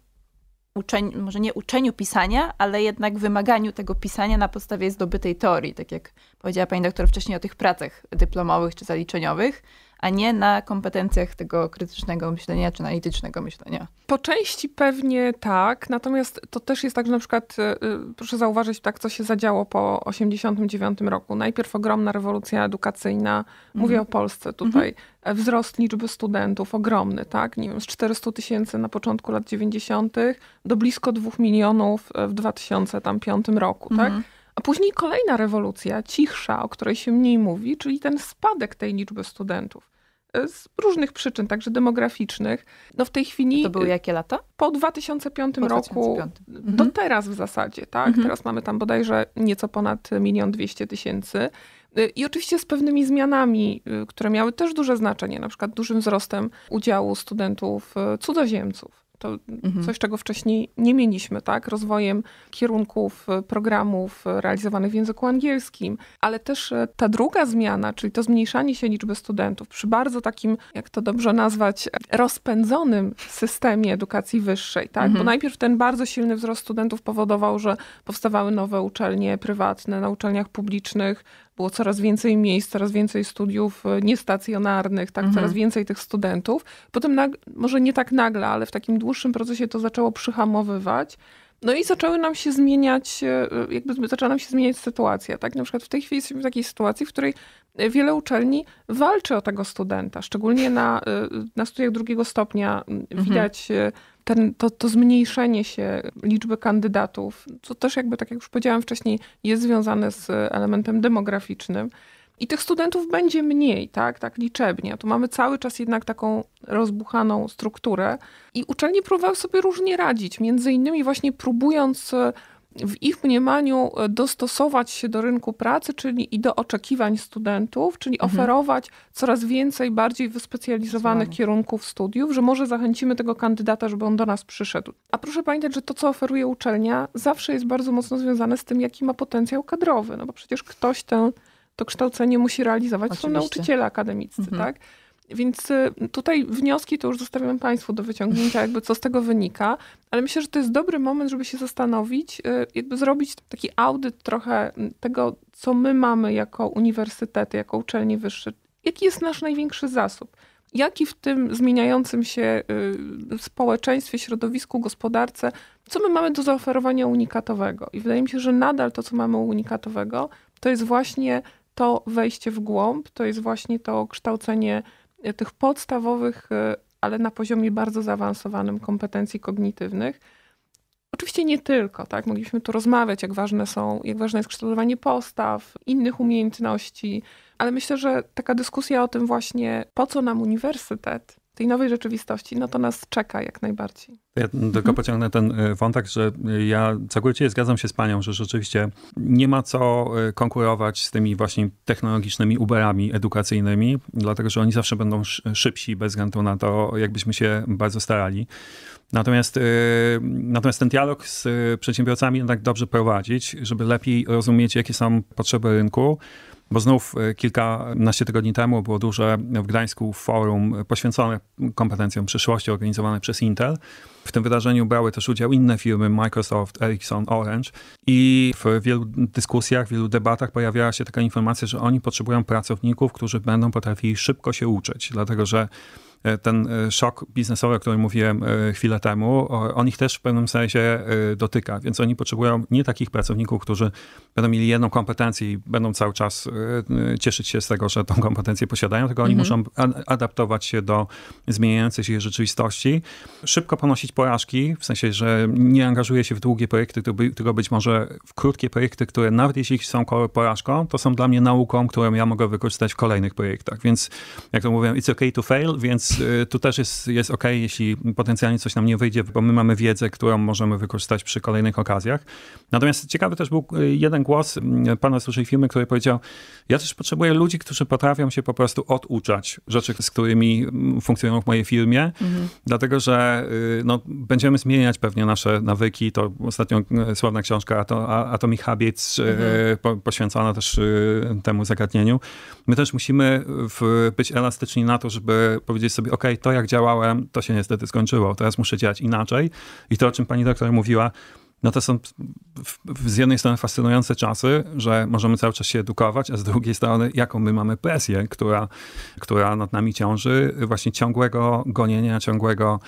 uczeniu, może nie uczeniu pisania, ale jednak wymaganiu tego pisania na podstawie zdobytej teorii, tak jak powiedziała pani doktor wcześniej o tych pracach dyplomowych czy zaliczeniowych a nie na kompetencjach tego krytycznego myślenia czy analitycznego myślenia. Po części pewnie tak, natomiast to też jest tak, że na przykład e, e, proszę zauważyć tak, co się zadziało po 89 roku. Najpierw ogromna rewolucja edukacyjna, mhm. mówię mhm. o Polsce tutaj, mhm. wzrost liczby studentów ogromny, tak, nie wiem, z 400 tysięcy na początku lat 90. do blisko 2 milionów w 2005 roku, tak? mhm. tak a później kolejna rewolucja, cichsza, o której się mniej mówi, czyli ten spadek tej liczby studentów. E, z różnych przyczyn, także demograficznych. No w tej chwili. To były e, jakie lata? Po 2005, po 2005. roku. Mhm. Do teraz w zasadzie, tak? Mhm. Teraz mamy tam bodajże nieco ponad milion dwieście tysięcy. E, I oczywiście z pewnymi zmianami, które miały też duże znaczenie, na przykład dużym wzrostem udziału studentów cudzoziemców to mhm. coś, czego wcześniej nie mieliśmy, tak? Rozwojem kierunków, e, programów e, realizowanych w języku angielskim, ale też e, ta druga zmiana, czyli to zmniejszanie się liczby studentów przy bardzo takim, jak to dobrze nazwać, rozpędzonym systemie edukacji wyższej, tak? Mhm. Bo najpierw ten bardzo silny wzrost studentów powodował, że powstawały nowe uczelnie prywatne na uczelniach publicznych, było coraz więcej miejsc, coraz więcej studiów e, niestacjonarnych, tak, mhm. coraz więcej tych studentów. Potem, może nie tak nagle, ale w takim dłuższym procesie to zaczęło przyhamowywać. No i zaczęły nam się zmieniać, e, e, jakby zaczęła nam się zmieniać sytuacja. Tak? Na przykład w tej chwili jesteśmy w takiej sytuacji, w której e, wiele uczelni walczy o tego studenta. Szczególnie na, na studiach drugiego stopnia mhm. widać mhm. ten, to, to zmniejszenie się liczby kandydatów, co też jakby, tak jak już powiedziałam wcześniej, jest związane z elementem demograficznym. I tych studentów będzie mniej, tak, tak liczebnie. To mamy cały czas jednak taką rozbuchaną strukturę i uczelnie próbowały sobie różnie radzić, między innymi właśnie próbując e, w ich mniemaniu e, dostosować się do rynku pracy, czyli i do oczekiwań studentów, czyli mhm. oferować coraz więcej bardziej wyspecjalizowanych kierunków studiów, że może zachęcimy tego kandydata, żeby on do nas przyszedł. A proszę pamiętać, że to, co oferuje uczelnia, zawsze jest bardzo mocno związane z tym, jaki ma potencjał kadrowy, no bo przecież ktoś ten to kształcenie musi realizować. Oczywiście. Są nauczyciele akademiccy, mhm. tak? Więc y, tutaj wnioski to już zostawiam Państwu do wyciągnięcia, jakby co z tego wynika, ale myślę, że to jest dobry moment, żeby się zastanowić, y, jakby zrobić taki audyt trochę tego, co my mamy jako uniwersytety, jako uczelnie wyższe. Jaki jest nasz największy zasób? Jaki w tym zmieniającym się y, społeczeństwie, środowisku, gospodarce, co my mamy do zaoferowania unikatowego? I wydaje mi się, że nadal to, co mamy unikatowego, to jest właśnie to wejście w głąb, to jest właśnie to kształcenie e, tych podstawowych, e, ale na poziomie bardzo zaawansowanym kompetencji kognitywnych. Oczywiście nie tylko, tak? Mogliśmy tu rozmawiać, jak ważne są, jak ważne jest kształtowanie postaw, innych umiejętności, ale myślę, że taka dyskusja o tym właśnie, po co nam uniwersytet, tej nowej rzeczywistości, no to nas czeka jak najbardziej. Ja mhm. tylko mhm. pociągnę ten e, wątek, że ja całkowicie zgadzam się z panią, że rzeczywiście nie ma co e, konkurować z tymi właśnie technologicznymi Uberami edukacyjnymi, dlatego że oni zawsze będą szybsi bez względu na to, jakbyśmy się bardzo starali. Natomiast, e, natomiast ten dialog z przedsiębiorcami jednak dobrze prowadzić, żeby lepiej rozumieć, jakie są potrzeby rynku, bo znów e, kilkanaście tygodni temu było duże w Gdańsku forum poświęcone kompetencjom przyszłości organizowane przez Intel. W tym wydarzeniu brały też udział inne firmy, Microsoft, Ericsson, Orange i w wielu dyskusjach, w wielu debatach pojawiała się taka informacja, że oni potrzebują pracowników, którzy będą potrafili szybko się uczyć, dlatego że E, ten e, szok biznesowy, o którym mówiłem e, chwilę temu, on ich też w pewnym sensie dotyka, więc oni potrzebują nie takich pracowników, którzy będą mieli jedną kompetencję i będą cały czas cieszyć się z tego, że tą kompetencję posiadają, tylko oni mhm. muszą adaptować się do zmieniającej się rzeczywistości, szybko ponosić porażki, w sensie, że nie angażuje się w długie projekty, tylko być może w krótkie projekty, które nawet jeśli są porażką, to są dla mnie nauką, którą ja mogę wykorzystać w kolejnych projektach. Więc jak to mówią, it's okay to fail, więc Y, tu też jest, jest ok, jeśli potencjalnie coś nam nie wyjdzie, bo my mamy wiedzę, którą możemy wykorzystać przy kolejnych okazjach. Natomiast ciekawy też był y, jeden głos mm, pana z dużej firmy, który powiedział, ja też potrzebuję ludzi, którzy potrafią się po prostu oduczać rzeczy, z którymi mm, funkcjonują w mojej firmie, mhm. dlatego że y, no, będziemy zmieniać pewnie nasze nawyki. To ostatnio y, sławna książka Atomic Habits y, mhm. poświęcona też temu zagadnieniu. My też musimy w, być elastyczni na to, żeby powiedzieć sobie, ok, to jak działałem, to się niestety skończyło. Teraz muszę działać inaczej. I to, o czym pani doktor mówiła, no to są z jednej strony fascynujące czasy, że możemy cały czas się edukować, a z drugiej strony jaką my mamy presję, która, która nad nami ciąży, właśnie ciągłego gonienia, ciągłego,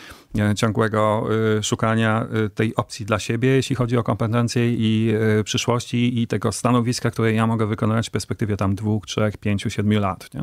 e, ciągłego e, szukania e, tej opcji dla siebie, jeśli chodzi o kompetencje i przyszłości i tego stanowiska, które ja mogę wykonywać w perspektywie tam dwóch, trzech, pięciu, siedmiu lat. Nie?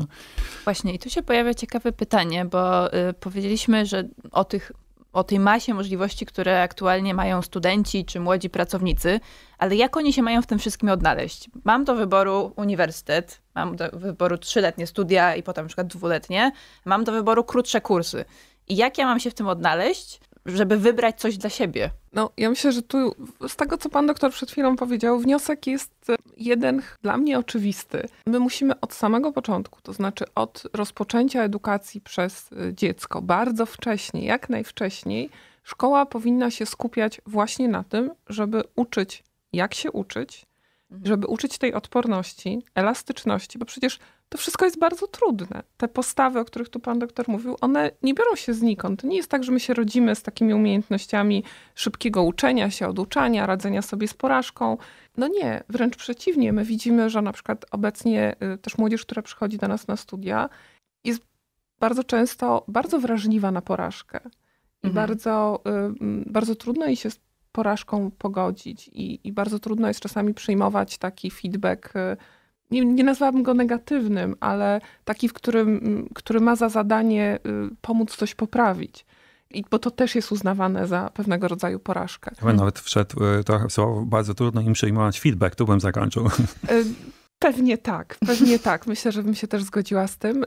Właśnie i tu się pojawia ciekawe pytanie, bo powiedzieliśmy, że o tych o tej masie możliwości, które aktualnie mają studenci czy młodzi pracownicy, ale jak oni się mają w tym wszystkim odnaleźć? Mam do wyboru uniwersytet, mam do wyboru trzyletnie studia i potem na przykład dwuletnie, mam do wyboru krótsze kursy. I jak ja mam się w tym odnaleźć? żeby wybrać coś dla siebie. No, ja myślę, że tu z tego, co pan doktor przed chwilą powiedział, wniosek jest e, jeden dla mnie oczywisty. My musimy od samego początku, to znaczy od rozpoczęcia edukacji przez e, dziecko, bardzo wcześnie, jak najwcześniej, szkoła powinna się skupiać właśnie na tym, żeby uczyć, jak się uczyć, mhm. żeby uczyć tej odporności, elastyczności, bo przecież to wszystko jest bardzo trudne. Te postawy, o których tu pan doktor mówił, one nie biorą się znikąd. To nie jest tak, że my się rodzimy z takimi umiejętnościami szybkiego uczenia się, oduczania, radzenia sobie z porażką. No nie, wręcz przeciwnie. My widzimy, że na przykład obecnie y, też młodzież, która przychodzi do nas na studia, jest bardzo często bardzo wrażliwa na porażkę. I mhm. bardzo, y, bardzo trudno jej się z porażką pogodzić. I, I bardzo trudno jest czasami przyjmować taki feedback y, nie, nie nazwałabym go negatywnym, ale taki, w którym, który ma za zadanie y, pomóc coś poprawić. I, bo to też jest uznawane za pewnego rodzaju porażkę. nawet wszedł y, trochę słowo, bardzo trudno im przyjmować feedback, tu bym zakończył. Y, pewnie tak, pewnie tak. Myślę, że bym się też zgodziła z tym.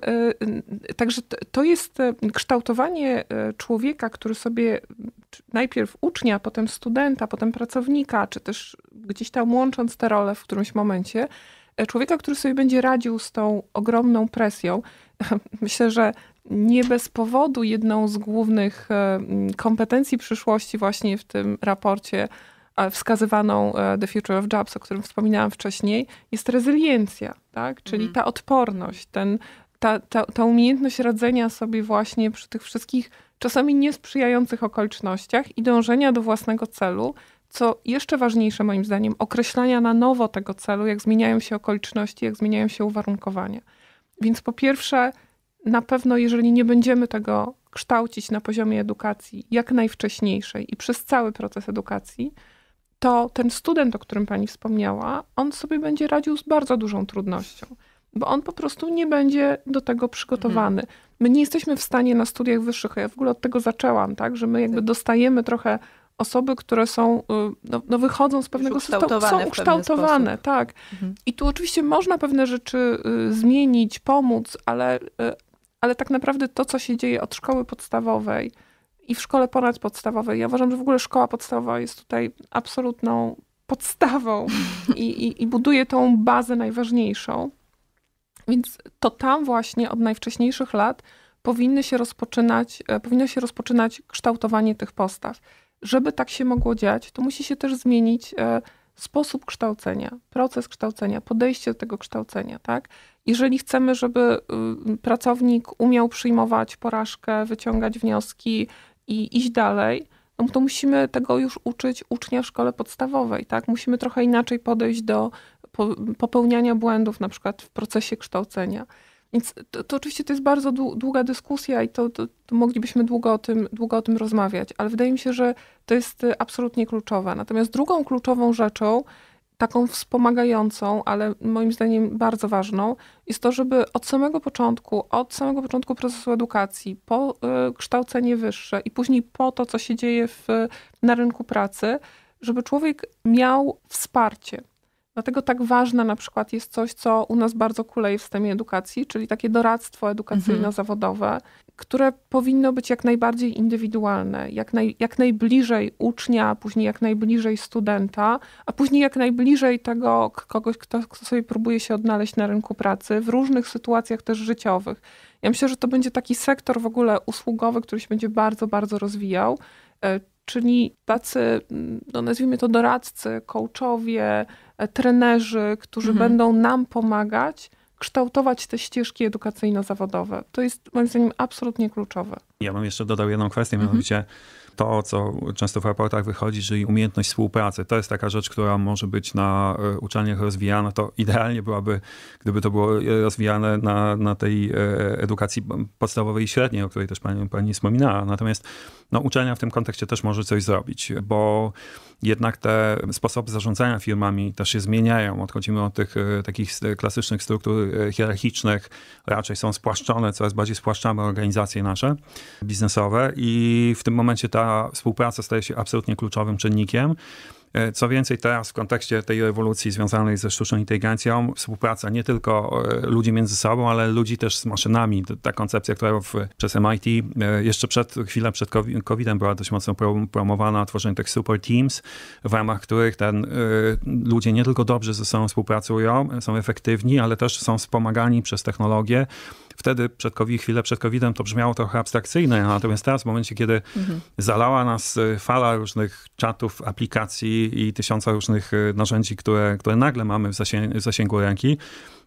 Także to jest kształtowanie człowieka, który sobie najpierw ucznia, potem studenta, potem pracownika, czy też gdzieś tam łącząc te role w którymś momencie, człowieka, który sobie będzie radził z tą ogromną presją. Myślę, że nie bez powodu jedną z głównych e, kompetencji przyszłości właśnie w tym raporcie e, wskazywaną e, The Future of Jobs, o którym wspominałam wcześniej, jest rezyliencja, tak? czyli mhm. ta odporność, ten, ta, ta, ta umiejętność radzenia sobie właśnie przy tych wszystkich czasami niesprzyjających okolicznościach i dążenia do własnego celu, co jeszcze ważniejsze moim zdaniem, określania na nowo tego celu, jak zmieniają się okoliczności, jak zmieniają się uwarunkowania. Więc po pierwsze, na pewno jeżeli nie będziemy tego kształcić na poziomie edukacji jak najwcześniejszej i przez cały proces edukacji, to ten student, o którym pani wspomniała, on sobie będzie radził z bardzo dużą trudnością, bo on po prostu nie będzie do tego przygotowany. Mhm. My nie jesteśmy w stanie na studiach wyższych, ja w ogóle od tego zaczęłam, tak, że my jakby tak. dostajemy trochę osoby, które są, y, no, no wychodzą z pewnego systemu, są ukształtowane, tak. Mhm. I tu oczywiście można pewne rzeczy y, zmienić, pomóc, ale, y, ale tak naprawdę to, co się dzieje od szkoły podstawowej i w szkole ponadpodstawowej, ja uważam, że w ogóle szkoła podstawowa jest tutaj absolutną podstawą i, i, i buduje tą bazę najważniejszą. Więc to tam właśnie od najwcześniejszych lat powinny się rozpoczynać, e, powinno się rozpoczynać kształtowanie tych postaw żeby tak się mogło dziać, to musi się też zmienić e, sposób kształcenia, proces kształcenia, podejście do tego kształcenia, tak? Jeżeli chcemy, żeby y, pracownik umiał przyjmować porażkę, wyciągać wnioski i iść dalej, no to musimy tego już uczyć ucznia w szkole podstawowej, tak? Musimy trochę inaczej podejść do popełniania błędów, na przykład w procesie kształcenia. Więc to, to, oczywiście to jest bardzo długa dyskusja i to, to, to, moglibyśmy długo o, tym, długo o tym rozmawiać, ale wydaje mi się, że to jest y, absolutnie kluczowe. Natomiast drugą kluczową rzeczą, taką wspomagającą, ale moim zdaniem bardzo ważną, jest to, żeby od samego początku, od samego początku procesu edukacji, po y, kształcenie wyższe i później po to, co się dzieje w, na rynku pracy, żeby człowiek miał wsparcie. Dlatego tak ważne na przykład jest coś, co u nas bardzo kuleje w systemie edukacji, czyli takie doradztwo edukacyjno-zawodowe, mhm. które powinno być jak najbardziej indywidualne, jak, naj, jak najbliżej ucznia, później jak najbliżej studenta, a później jak najbliżej tego kogoś, kto, kto sobie próbuje się odnaleźć na rynku pracy, w różnych sytuacjach też życiowych. Ja myślę, że to będzie taki sektor w ogóle usługowy, który się będzie bardzo, bardzo rozwijał, e, czyli tacy, mm, no nazwijmy to doradcy, coachowie, trenerzy, którzy mhm. będą nam pomagać kształtować te ścieżki edukacyjno-zawodowe. To jest moim zdaniem absolutnie kluczowe. Ja bym jeszcze dodał jedną kwestię, mhm. mianowicie to, co często w raportach wychodzi, czyli umiejętność współpracy. To jest taka rzecz, która może być na e, uczelniach rozwijana. To idealnie byłaby, gdyby to było e, rozwijane na, na tej e, edukacji podstawowej i średniej, o której też pani, pani wspominała. Natomiast no, uczelnia w tym kontekście też może coś zrobić, bo jednak te sposoby zarządzania firmami też się zmieniają. Odchodzimy od tych e, takich e, klasycznych struktur e, hierarchicznych, raczej są spłaszczone, coraz bardziej spłaszczamy organizacje nasze biznesowe i w tym momencie ta współpraca staje się absolutnie kluczowym czynnikiem. E, co więcej, teraz w kontekście tej rewolucji związanej ze sztuczną inteligencją, współpraca nie tylko e, ludzi między sobą, ale ludzi też z maszynami. Ta koncepcja, która w, przez MIT e, jeszcze przed chwilę przed COVID-em była dość mocno promowana, tworzenie tych super teams, w ramach których ten, ludzie nie tylko dobrze ze sobą współpracują, są efektywni, ale też są wspomagani przez technologię wtedy przed COVID, chwilę przed COVID-em to brzmiało trochę abstrakcyjne, natomiast teraz w momencie, kiedy mhm. zalała nas fala różnych czatów, aplikacji, i, tysiąca różnych y, narzędzi, które, które nagle mamy w, zasię w zasięgu ręki,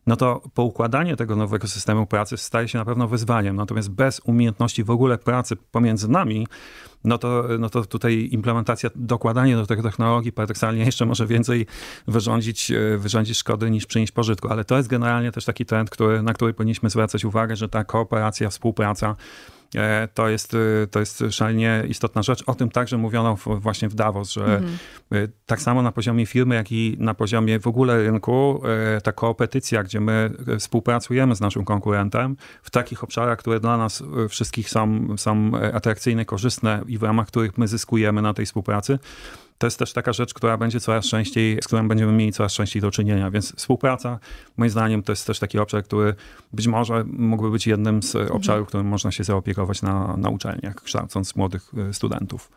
no to poukładanie tego nowego systemu pracy staje się na pewno wyzwaniem. Natomiast bez umiejętności w ogóle pracy pomiędzy nami, no to, no to tutaj implementacja, dokładanie do tych technologii paradoksalnie jeszcze może więcej wyrządzić, y, wyrządzić szkody niż przynieść pożytku. Ale to jest generalnie też taki trend, który, na który powinniśmy zwracać uwagę, że ta kooperacja, współpraca E, to jest, y, to jest szalenie istotna rzecz. O tym także mówiono właśnie w Davos, że mhm. Y, tak samo na poziomie firmy, jak i na poziomie w ogóle rynku, y, ta kopetycja, gdzie my współpracujemy z naszym konkurentem w takich obszarach, które dla nas wszystkich są, są e, atrakcyjne, korzystne i w ramach których my zyskujemy na tej współpracy, to jest też taka rzecz, która będzie coraz częściej, z którą będziemy mieli coraz częściej do czynienia, więc współpraca moim zdaniem to jest też taki obszar, który być może mógłby być jednym z obszarów, którym można się zaopiekować na, na uczelniach, kształcąc młodych y, studentów.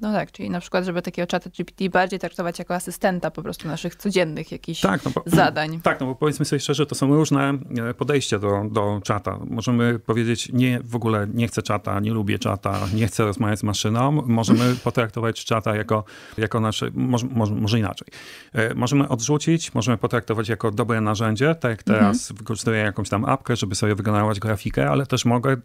No tak, czyli na przykład, żeby takiego czata GPT bardziej traktować jako asystenta po prostu naszych codziennych jakichś tak, no bo, zadań. Tak, no bo powiedzmy sobie szczerze, to są różne e, podejścia do, do czata. Możemy powiedzieć, nie, w ogóle nie chcę czata, nie lubię czata, nie chcę rozmawiać z maszyną. Możemy potraktować czata jako, jako nasze, może, może, może inaczej. E, możemy odrzucić, możemy potraktować jako dobre narzędzie, tak jak mhm. teraz mhm. wykorzystuję jakąś tam apkę, żeby sobie wygenerować grafikę, ale też mogę e,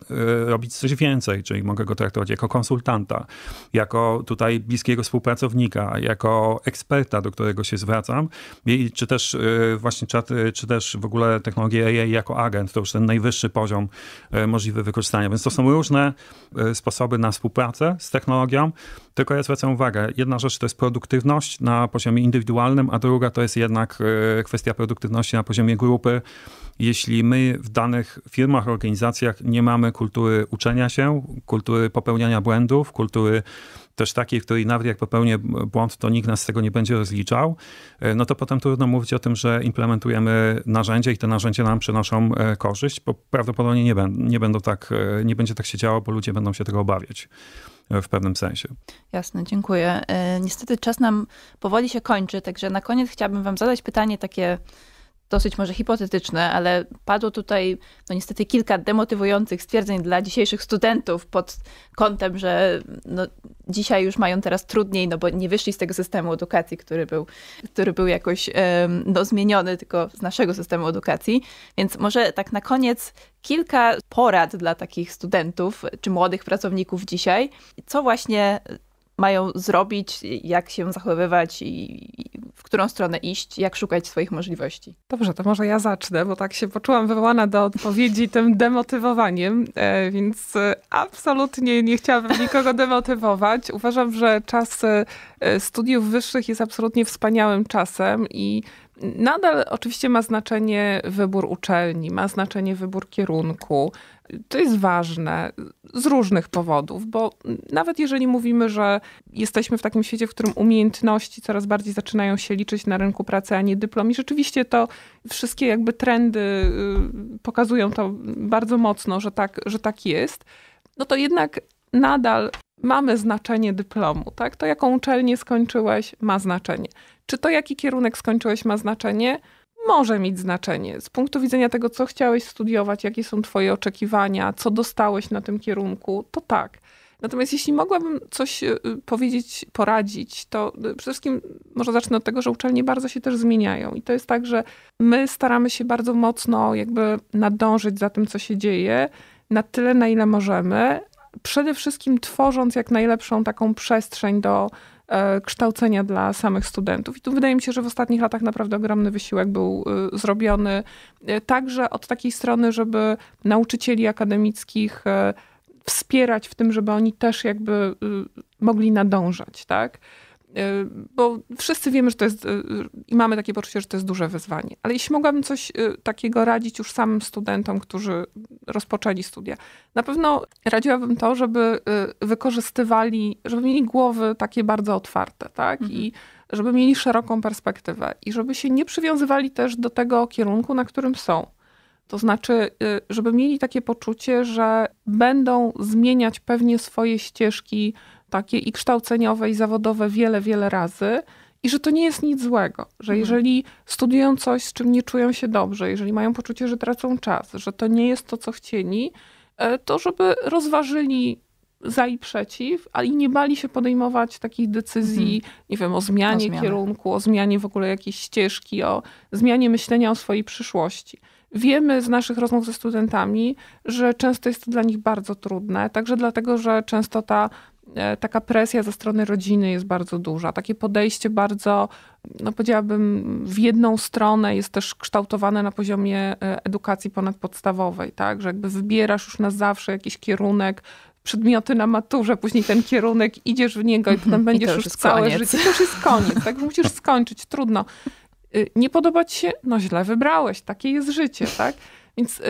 robić coś więcej, czyli mogę go traktować jako konsultanta, jako tutaj bliskiego współpracownika, jako eksperta, do którego się zwracam, I, czy też y, właśnie czat, y, czy też w ogóle technologię AI jako agent, to już ten najwyższy poziom y, możliwy wykorzystania. Więc to są różne sposoby na współpracę z technologią, tylko ja zwracam uwagę, jedna rzecz to jest produktywność na poziomie indywidualnym, a druga to jest jednak kwestia produktywności na poziomie grupy. Jeśli my w danych firmach, organizacjach nie mamy kultury uczenia się, kultury popełniania błędów, kultury też takiej, w której nawet jak popełnię błąd, to nikt nas z tego nie będzie rozliczał, e, no to potem trudno mówić o tym, że implementujemy narzędzie i te narzędzia nam przynoszą e, korzyść, bo prawdopodobnie nie, nie, będą tak, e, nie będzie tak się działo, bo ludzie będą się tego obawiać w pewnym sensie. Jasne, dziękuję. Niestety czas nam powoli się kończy, także na koniec chciałabym Wam zadać pytanie takie dosyć może hipotetyczne, ale padło tutaj no niestety kilka demotywujących stwierdzeń dla dzisiejszych studentów pod kątem, że no, dzisiaj już mają teraz trudniej, no bo nie wyszli z tego systemu edukacji, który był, który był jakoś no, zmieniony, tylko z naszego systemu edukacji. Więc może tak na koniec kilka porad dla takich studentów czy młodych pracowników dzisiaj, co właśnie mają zrobić, jak się zachowywać i w którą stronę iść, jak szukać swoich możliwości. Dobrze, to może ja zacznę, bo tak się poczułam wywołana do odpowiedzi tym demotywowaniem, e, więc e, absolutnie nie chciałabym nikogo demotywować. Uważam, że czas e, studiów wyższych jest absolutnie wspaniałym czasem i Nadal oczywiście ma znaczenie wybór uczelni, ma znaczenie wybór kierunku. To jest ważne z różnych powodów, bo nawet jeżeli mówimy, że jesteśmy w takim świecie, w którym umiejętności coraz bardziej zaczynają się liczyć na rynku pracy, a nie dyplom, i rzeczywiście to wszystkie jakby trendy y, pokazują to bardzo mocno, że tak, że tak jest, no to jednak nadal mamy znaczenie dyplomu, tak? To jaką uczelnię skończyłeś ma znaczenie. Czy to jaki kierunek skończyłeś ma znaczenie? Może mieć znaczenie z punktu widzenia tego, co chciałeś studiować, jakie są Twoje oczekiwania, co dostałeś na tym kierunku, to tak. Natomiast jeśli mogłabym coś y, powiedzieć, poradzić, to y, przede wszystkim może zacznę od tego, że uczelnie bardzo się też zmieniają. I to jest tak, że my staramy się bardzo mocno jakby nadążyć za tym, co się dzieje, na tyle, na ile możemy, przede wszystkim tworząc jak najlepszą taką przestrzeń do e, kształcenia dla samych studentów. I tu wydaje mi się, że w ostatnich latach naprawdę ogromny wysiłek był e, zrobiony e, także od takiej strony, żeby nauczycieli akademickich wspierać w tym, żeby oni też jakby mogli nadążać, tak? Y, bo wszyscy wiemy, że to jest y, i mamy takie poczucie, że to jest duże wyzwanie. Ale jeśli mogłabym coś y, takiego radzić już samym studentom, którzy rozpoczęli studia, na pewno radziłabym to, żeby wykorzystywali, żeby mieli głowy takie bardzo otwarte, tak? Mhm. I żeby mieli szeroką perspektywę i żeby się nie przywiązywali też do tego kierunku, na którym są. To znaczy, żeby mieli takie poczucie, że będą zmieniać pewnie swoje ścieżki takie i kształceniowe, i zawodowe wiele, wiele razy. I że to nie jest nic złego, że mhm. jeżeli studiują coś, z czym nie czują się dobrze, jeżeli mają poczucie, że tracą czas, że to nie jest to, co chcieli, e, to żeby rozważyli za i przeciw, ale nie bali się podejmować takich decyzji, mhm. nie wiem, o zmianie o kierunku, o zmianie w ogóle jakiejś ścieżki, o zmianie myślenia o swojej przyszłości. Wiemy z naszych rozmów ze studentami, że często jest to dla nich bardzo trudne, także dlatego, że często ta E, taka presja ze strony rodziny jest bardzo duża. Takie podejście bardzo, no powiedziałabym, w jedną stronę jest też kształtowane na poziomie e, edukacji ponadpodstawowej, tak? Że jakby wybierasz już na zawsze jakiś kierunek, przedmioty na maturze, później ten kierunek, idziesz w niego i mhm. potem będziesz I już, już całe koniec. życie. To już jest koniec, tak? Musisz skończyć, trudno. E, nie podobać się? No źle wybrałeś, takie jest życie, tak? Więc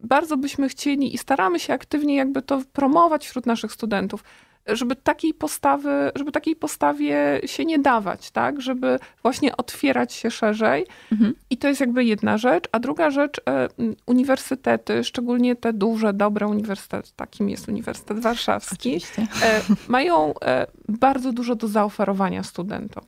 bardzo byśmy chcieli i staramy się aktywnie jakby to promować wśród naszych studentów żeby takiej postawy, żeby takiej postawie się nie dawać, tak? Żeby właśnie otwierać się szerzej. Mhm. I to jest jakby jedna rzecz. A druga rzecz, e, uniwersytety, szczególnie te duże, dobre uniwersytety, takim jest Uniwersytet Warszawski, Oczywiście. E, mają e, bardzo dużo do zaoferowania studentom.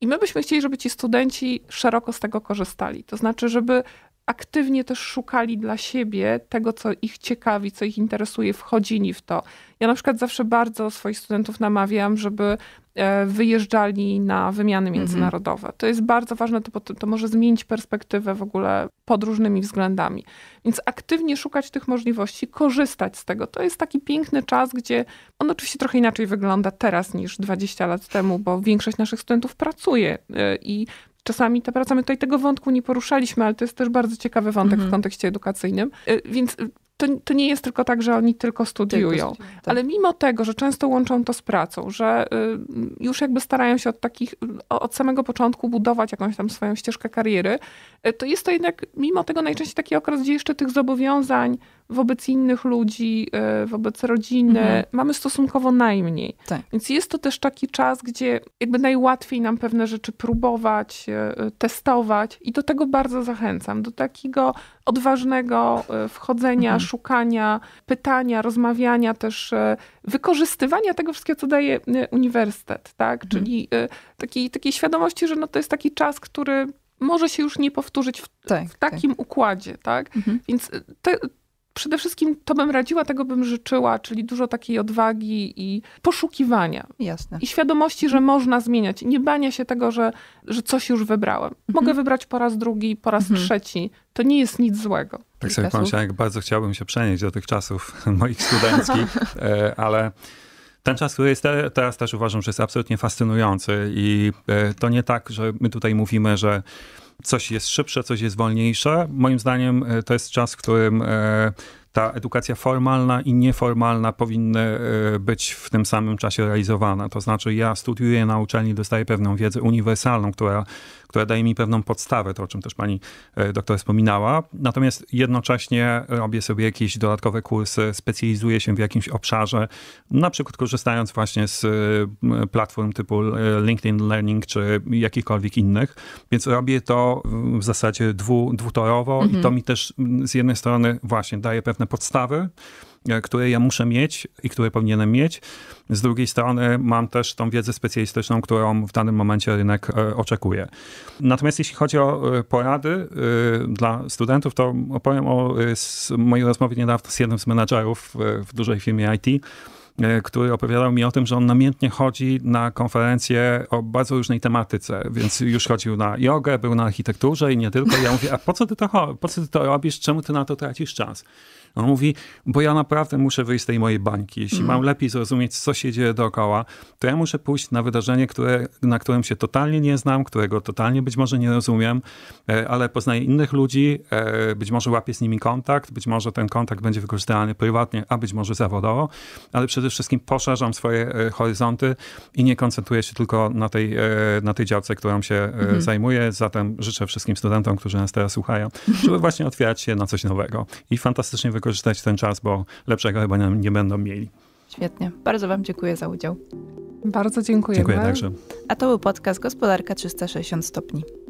I my byśmy chcieli, żeby ci studenci szeroko z tego korzystali. To znaczy, żeby aktywnie też szukali dla siebie tego, co ich ciekawi, co ich interesuje, wchodzili w to. Ja na przykład zawsze bardzo swoich studentów namawiam, żeby e, wyjeżdżali na wymiany mhm. międzynarodowe. To jest bardzo ważne, to, to może zmienić perspektywę w ogóle pod różnymi względami. Więc aktywnie szukać tych możliwości, korzystać z tego. To jest taki piękny czas, gdzie on oczywiście trochę inaczej wygląda teraz niż 20 lat temu, bo większość naszych studentów pracuje e, i czasami ta praca, my tutaj tego wątku nie poruszaliśmy, ale to jest też bardzo ciekawy wątek w mhm. kontekście edukacyjnym. Y, więc y, to, to, nie jest tylko tak, że oni tylko studiują, tylko studiują tak. ale mimo tego, że często łączą to z pracą, że y, już jakby starają się od takich, od samego początku budować jakąś tam swoją ścieżkę kariery, y, to jest to jednak mimo tego najczęściej taki okres, gdzie jeszcze tych zobowiązań wobec innych ludzi, y, wobec rodziny mhm. mamy stosunkowo najmniej. Tak. Więc jest to też taki czas, gdzie jakby najłatwiej nam pewne rzeczy próbować, testować i do tego bardzo zachęcam, do takiego odważnego e, wchodzenia, mhm. szukania, pytania, rozmawiania, też e, wykorzystywania tego wszystkiego, co daje e, uniwersytet, tak? Mhm. Czyli takiej, takiej świadomości, że no to jest taki czas, który może się już nie powtórzyć w, tak, w takim tak. układzie, tak? Mhm. Więc te, Przede wszystkim to bym radziła, tego bym życzyła, czyli dużo takiej odwagi i poszukiwania. Jasne. I świadomości, że można zmieniać. Nie bania się tego, że, że coś już wybrałem. Mhm. Mogę mhm. wybrać po raz drugi, po raz mhm. trzeci. To nie jest nic złego. Tak sobie pomyślałem, jak bardzo chciałbym się przenieść do tych czasów moich studenckich, e, ale... Ten czas, który jest te, teraz też uważam, że jest absolutnie fascynujący i e, to nie tak, że my tutaj mówimy, że coś jest szybsze, coś jest wolniejsze. Moim zdaniem e, to jest czas, w którym e, ta edukacja formalna i nieformalna powinny e, być w tym samym czasie realizowana. To znaczy, ja studiuję na uczelni, dostaję pewną wiedzę uniwersalną, która, która daje mi pewną podstawę, to o czym też pani e, doktor wspominała. Natomiast jednocześnie robię sobie jakieś dodatkowe kursy, specjalizuję się w jakimś obszarze, na przykład korzystając właśnie z e, platform typu LinkedIn Learning czy jakichkolwiek innych. Więc robię to w zasadzie dwu, dwutorowo mhm. i to mi też z jednej strony właśnie daje pewne pewne podstawy, e, które ja muszę mieć i które powinienem mieć. Z drugiej strony mam też tą wiedzę specjalistyczną, którą w danym momencie rynek e, oczekuje. Natomiast jeśli chodzi o e, porady dla studentów, to opowiem o mojej rozmowie niedawno z jednym z menadżerów w dużej firmie IT, który opowiadał mi o tym, że on namiętnie chodzi na konferencje o bardzo różnej tematyce, więc już chodził na jogę, był na architekturze i nie tylko. Ja mówię, a po co ty to, po co ty to robisz, czemu ty na to tracisz czas? On mówi, bo ja naprawdę muszę wyjść z tej mojej bańki. Jeśli mm. mam lepiej zrozumieć, co się dzieje dookoła, to ja muszę pójść na wydarzenie, które, na którym się totalnie nie znam, którego totalnie być może nie rozumiem, e, ale poznaję innych ludzi, e, być może łapię z nimi kontakt, być może ten kontakt będzie wykorzystany prywatnie, a być może zawodowo, ale przede wszystkim poszerzam swoje e, horyzonty i nie koncentruję się tylko na tej, na tej działce, którą się mhm. zajmuję. Zatem życzę wszystkim studentom, którzy nas teraz słuchają, żeby właśnie otwierać się na coś nowego i fantastycznie wykorzystać wykorzystać ten czas, bo lepszego chyba nie, nie będą mieli. Świetnie. Bardzo Wam dziękuję za udział. Bardzo dziękujemy. Dziękuję także. A to był podcast Gospodarka 360 stopni.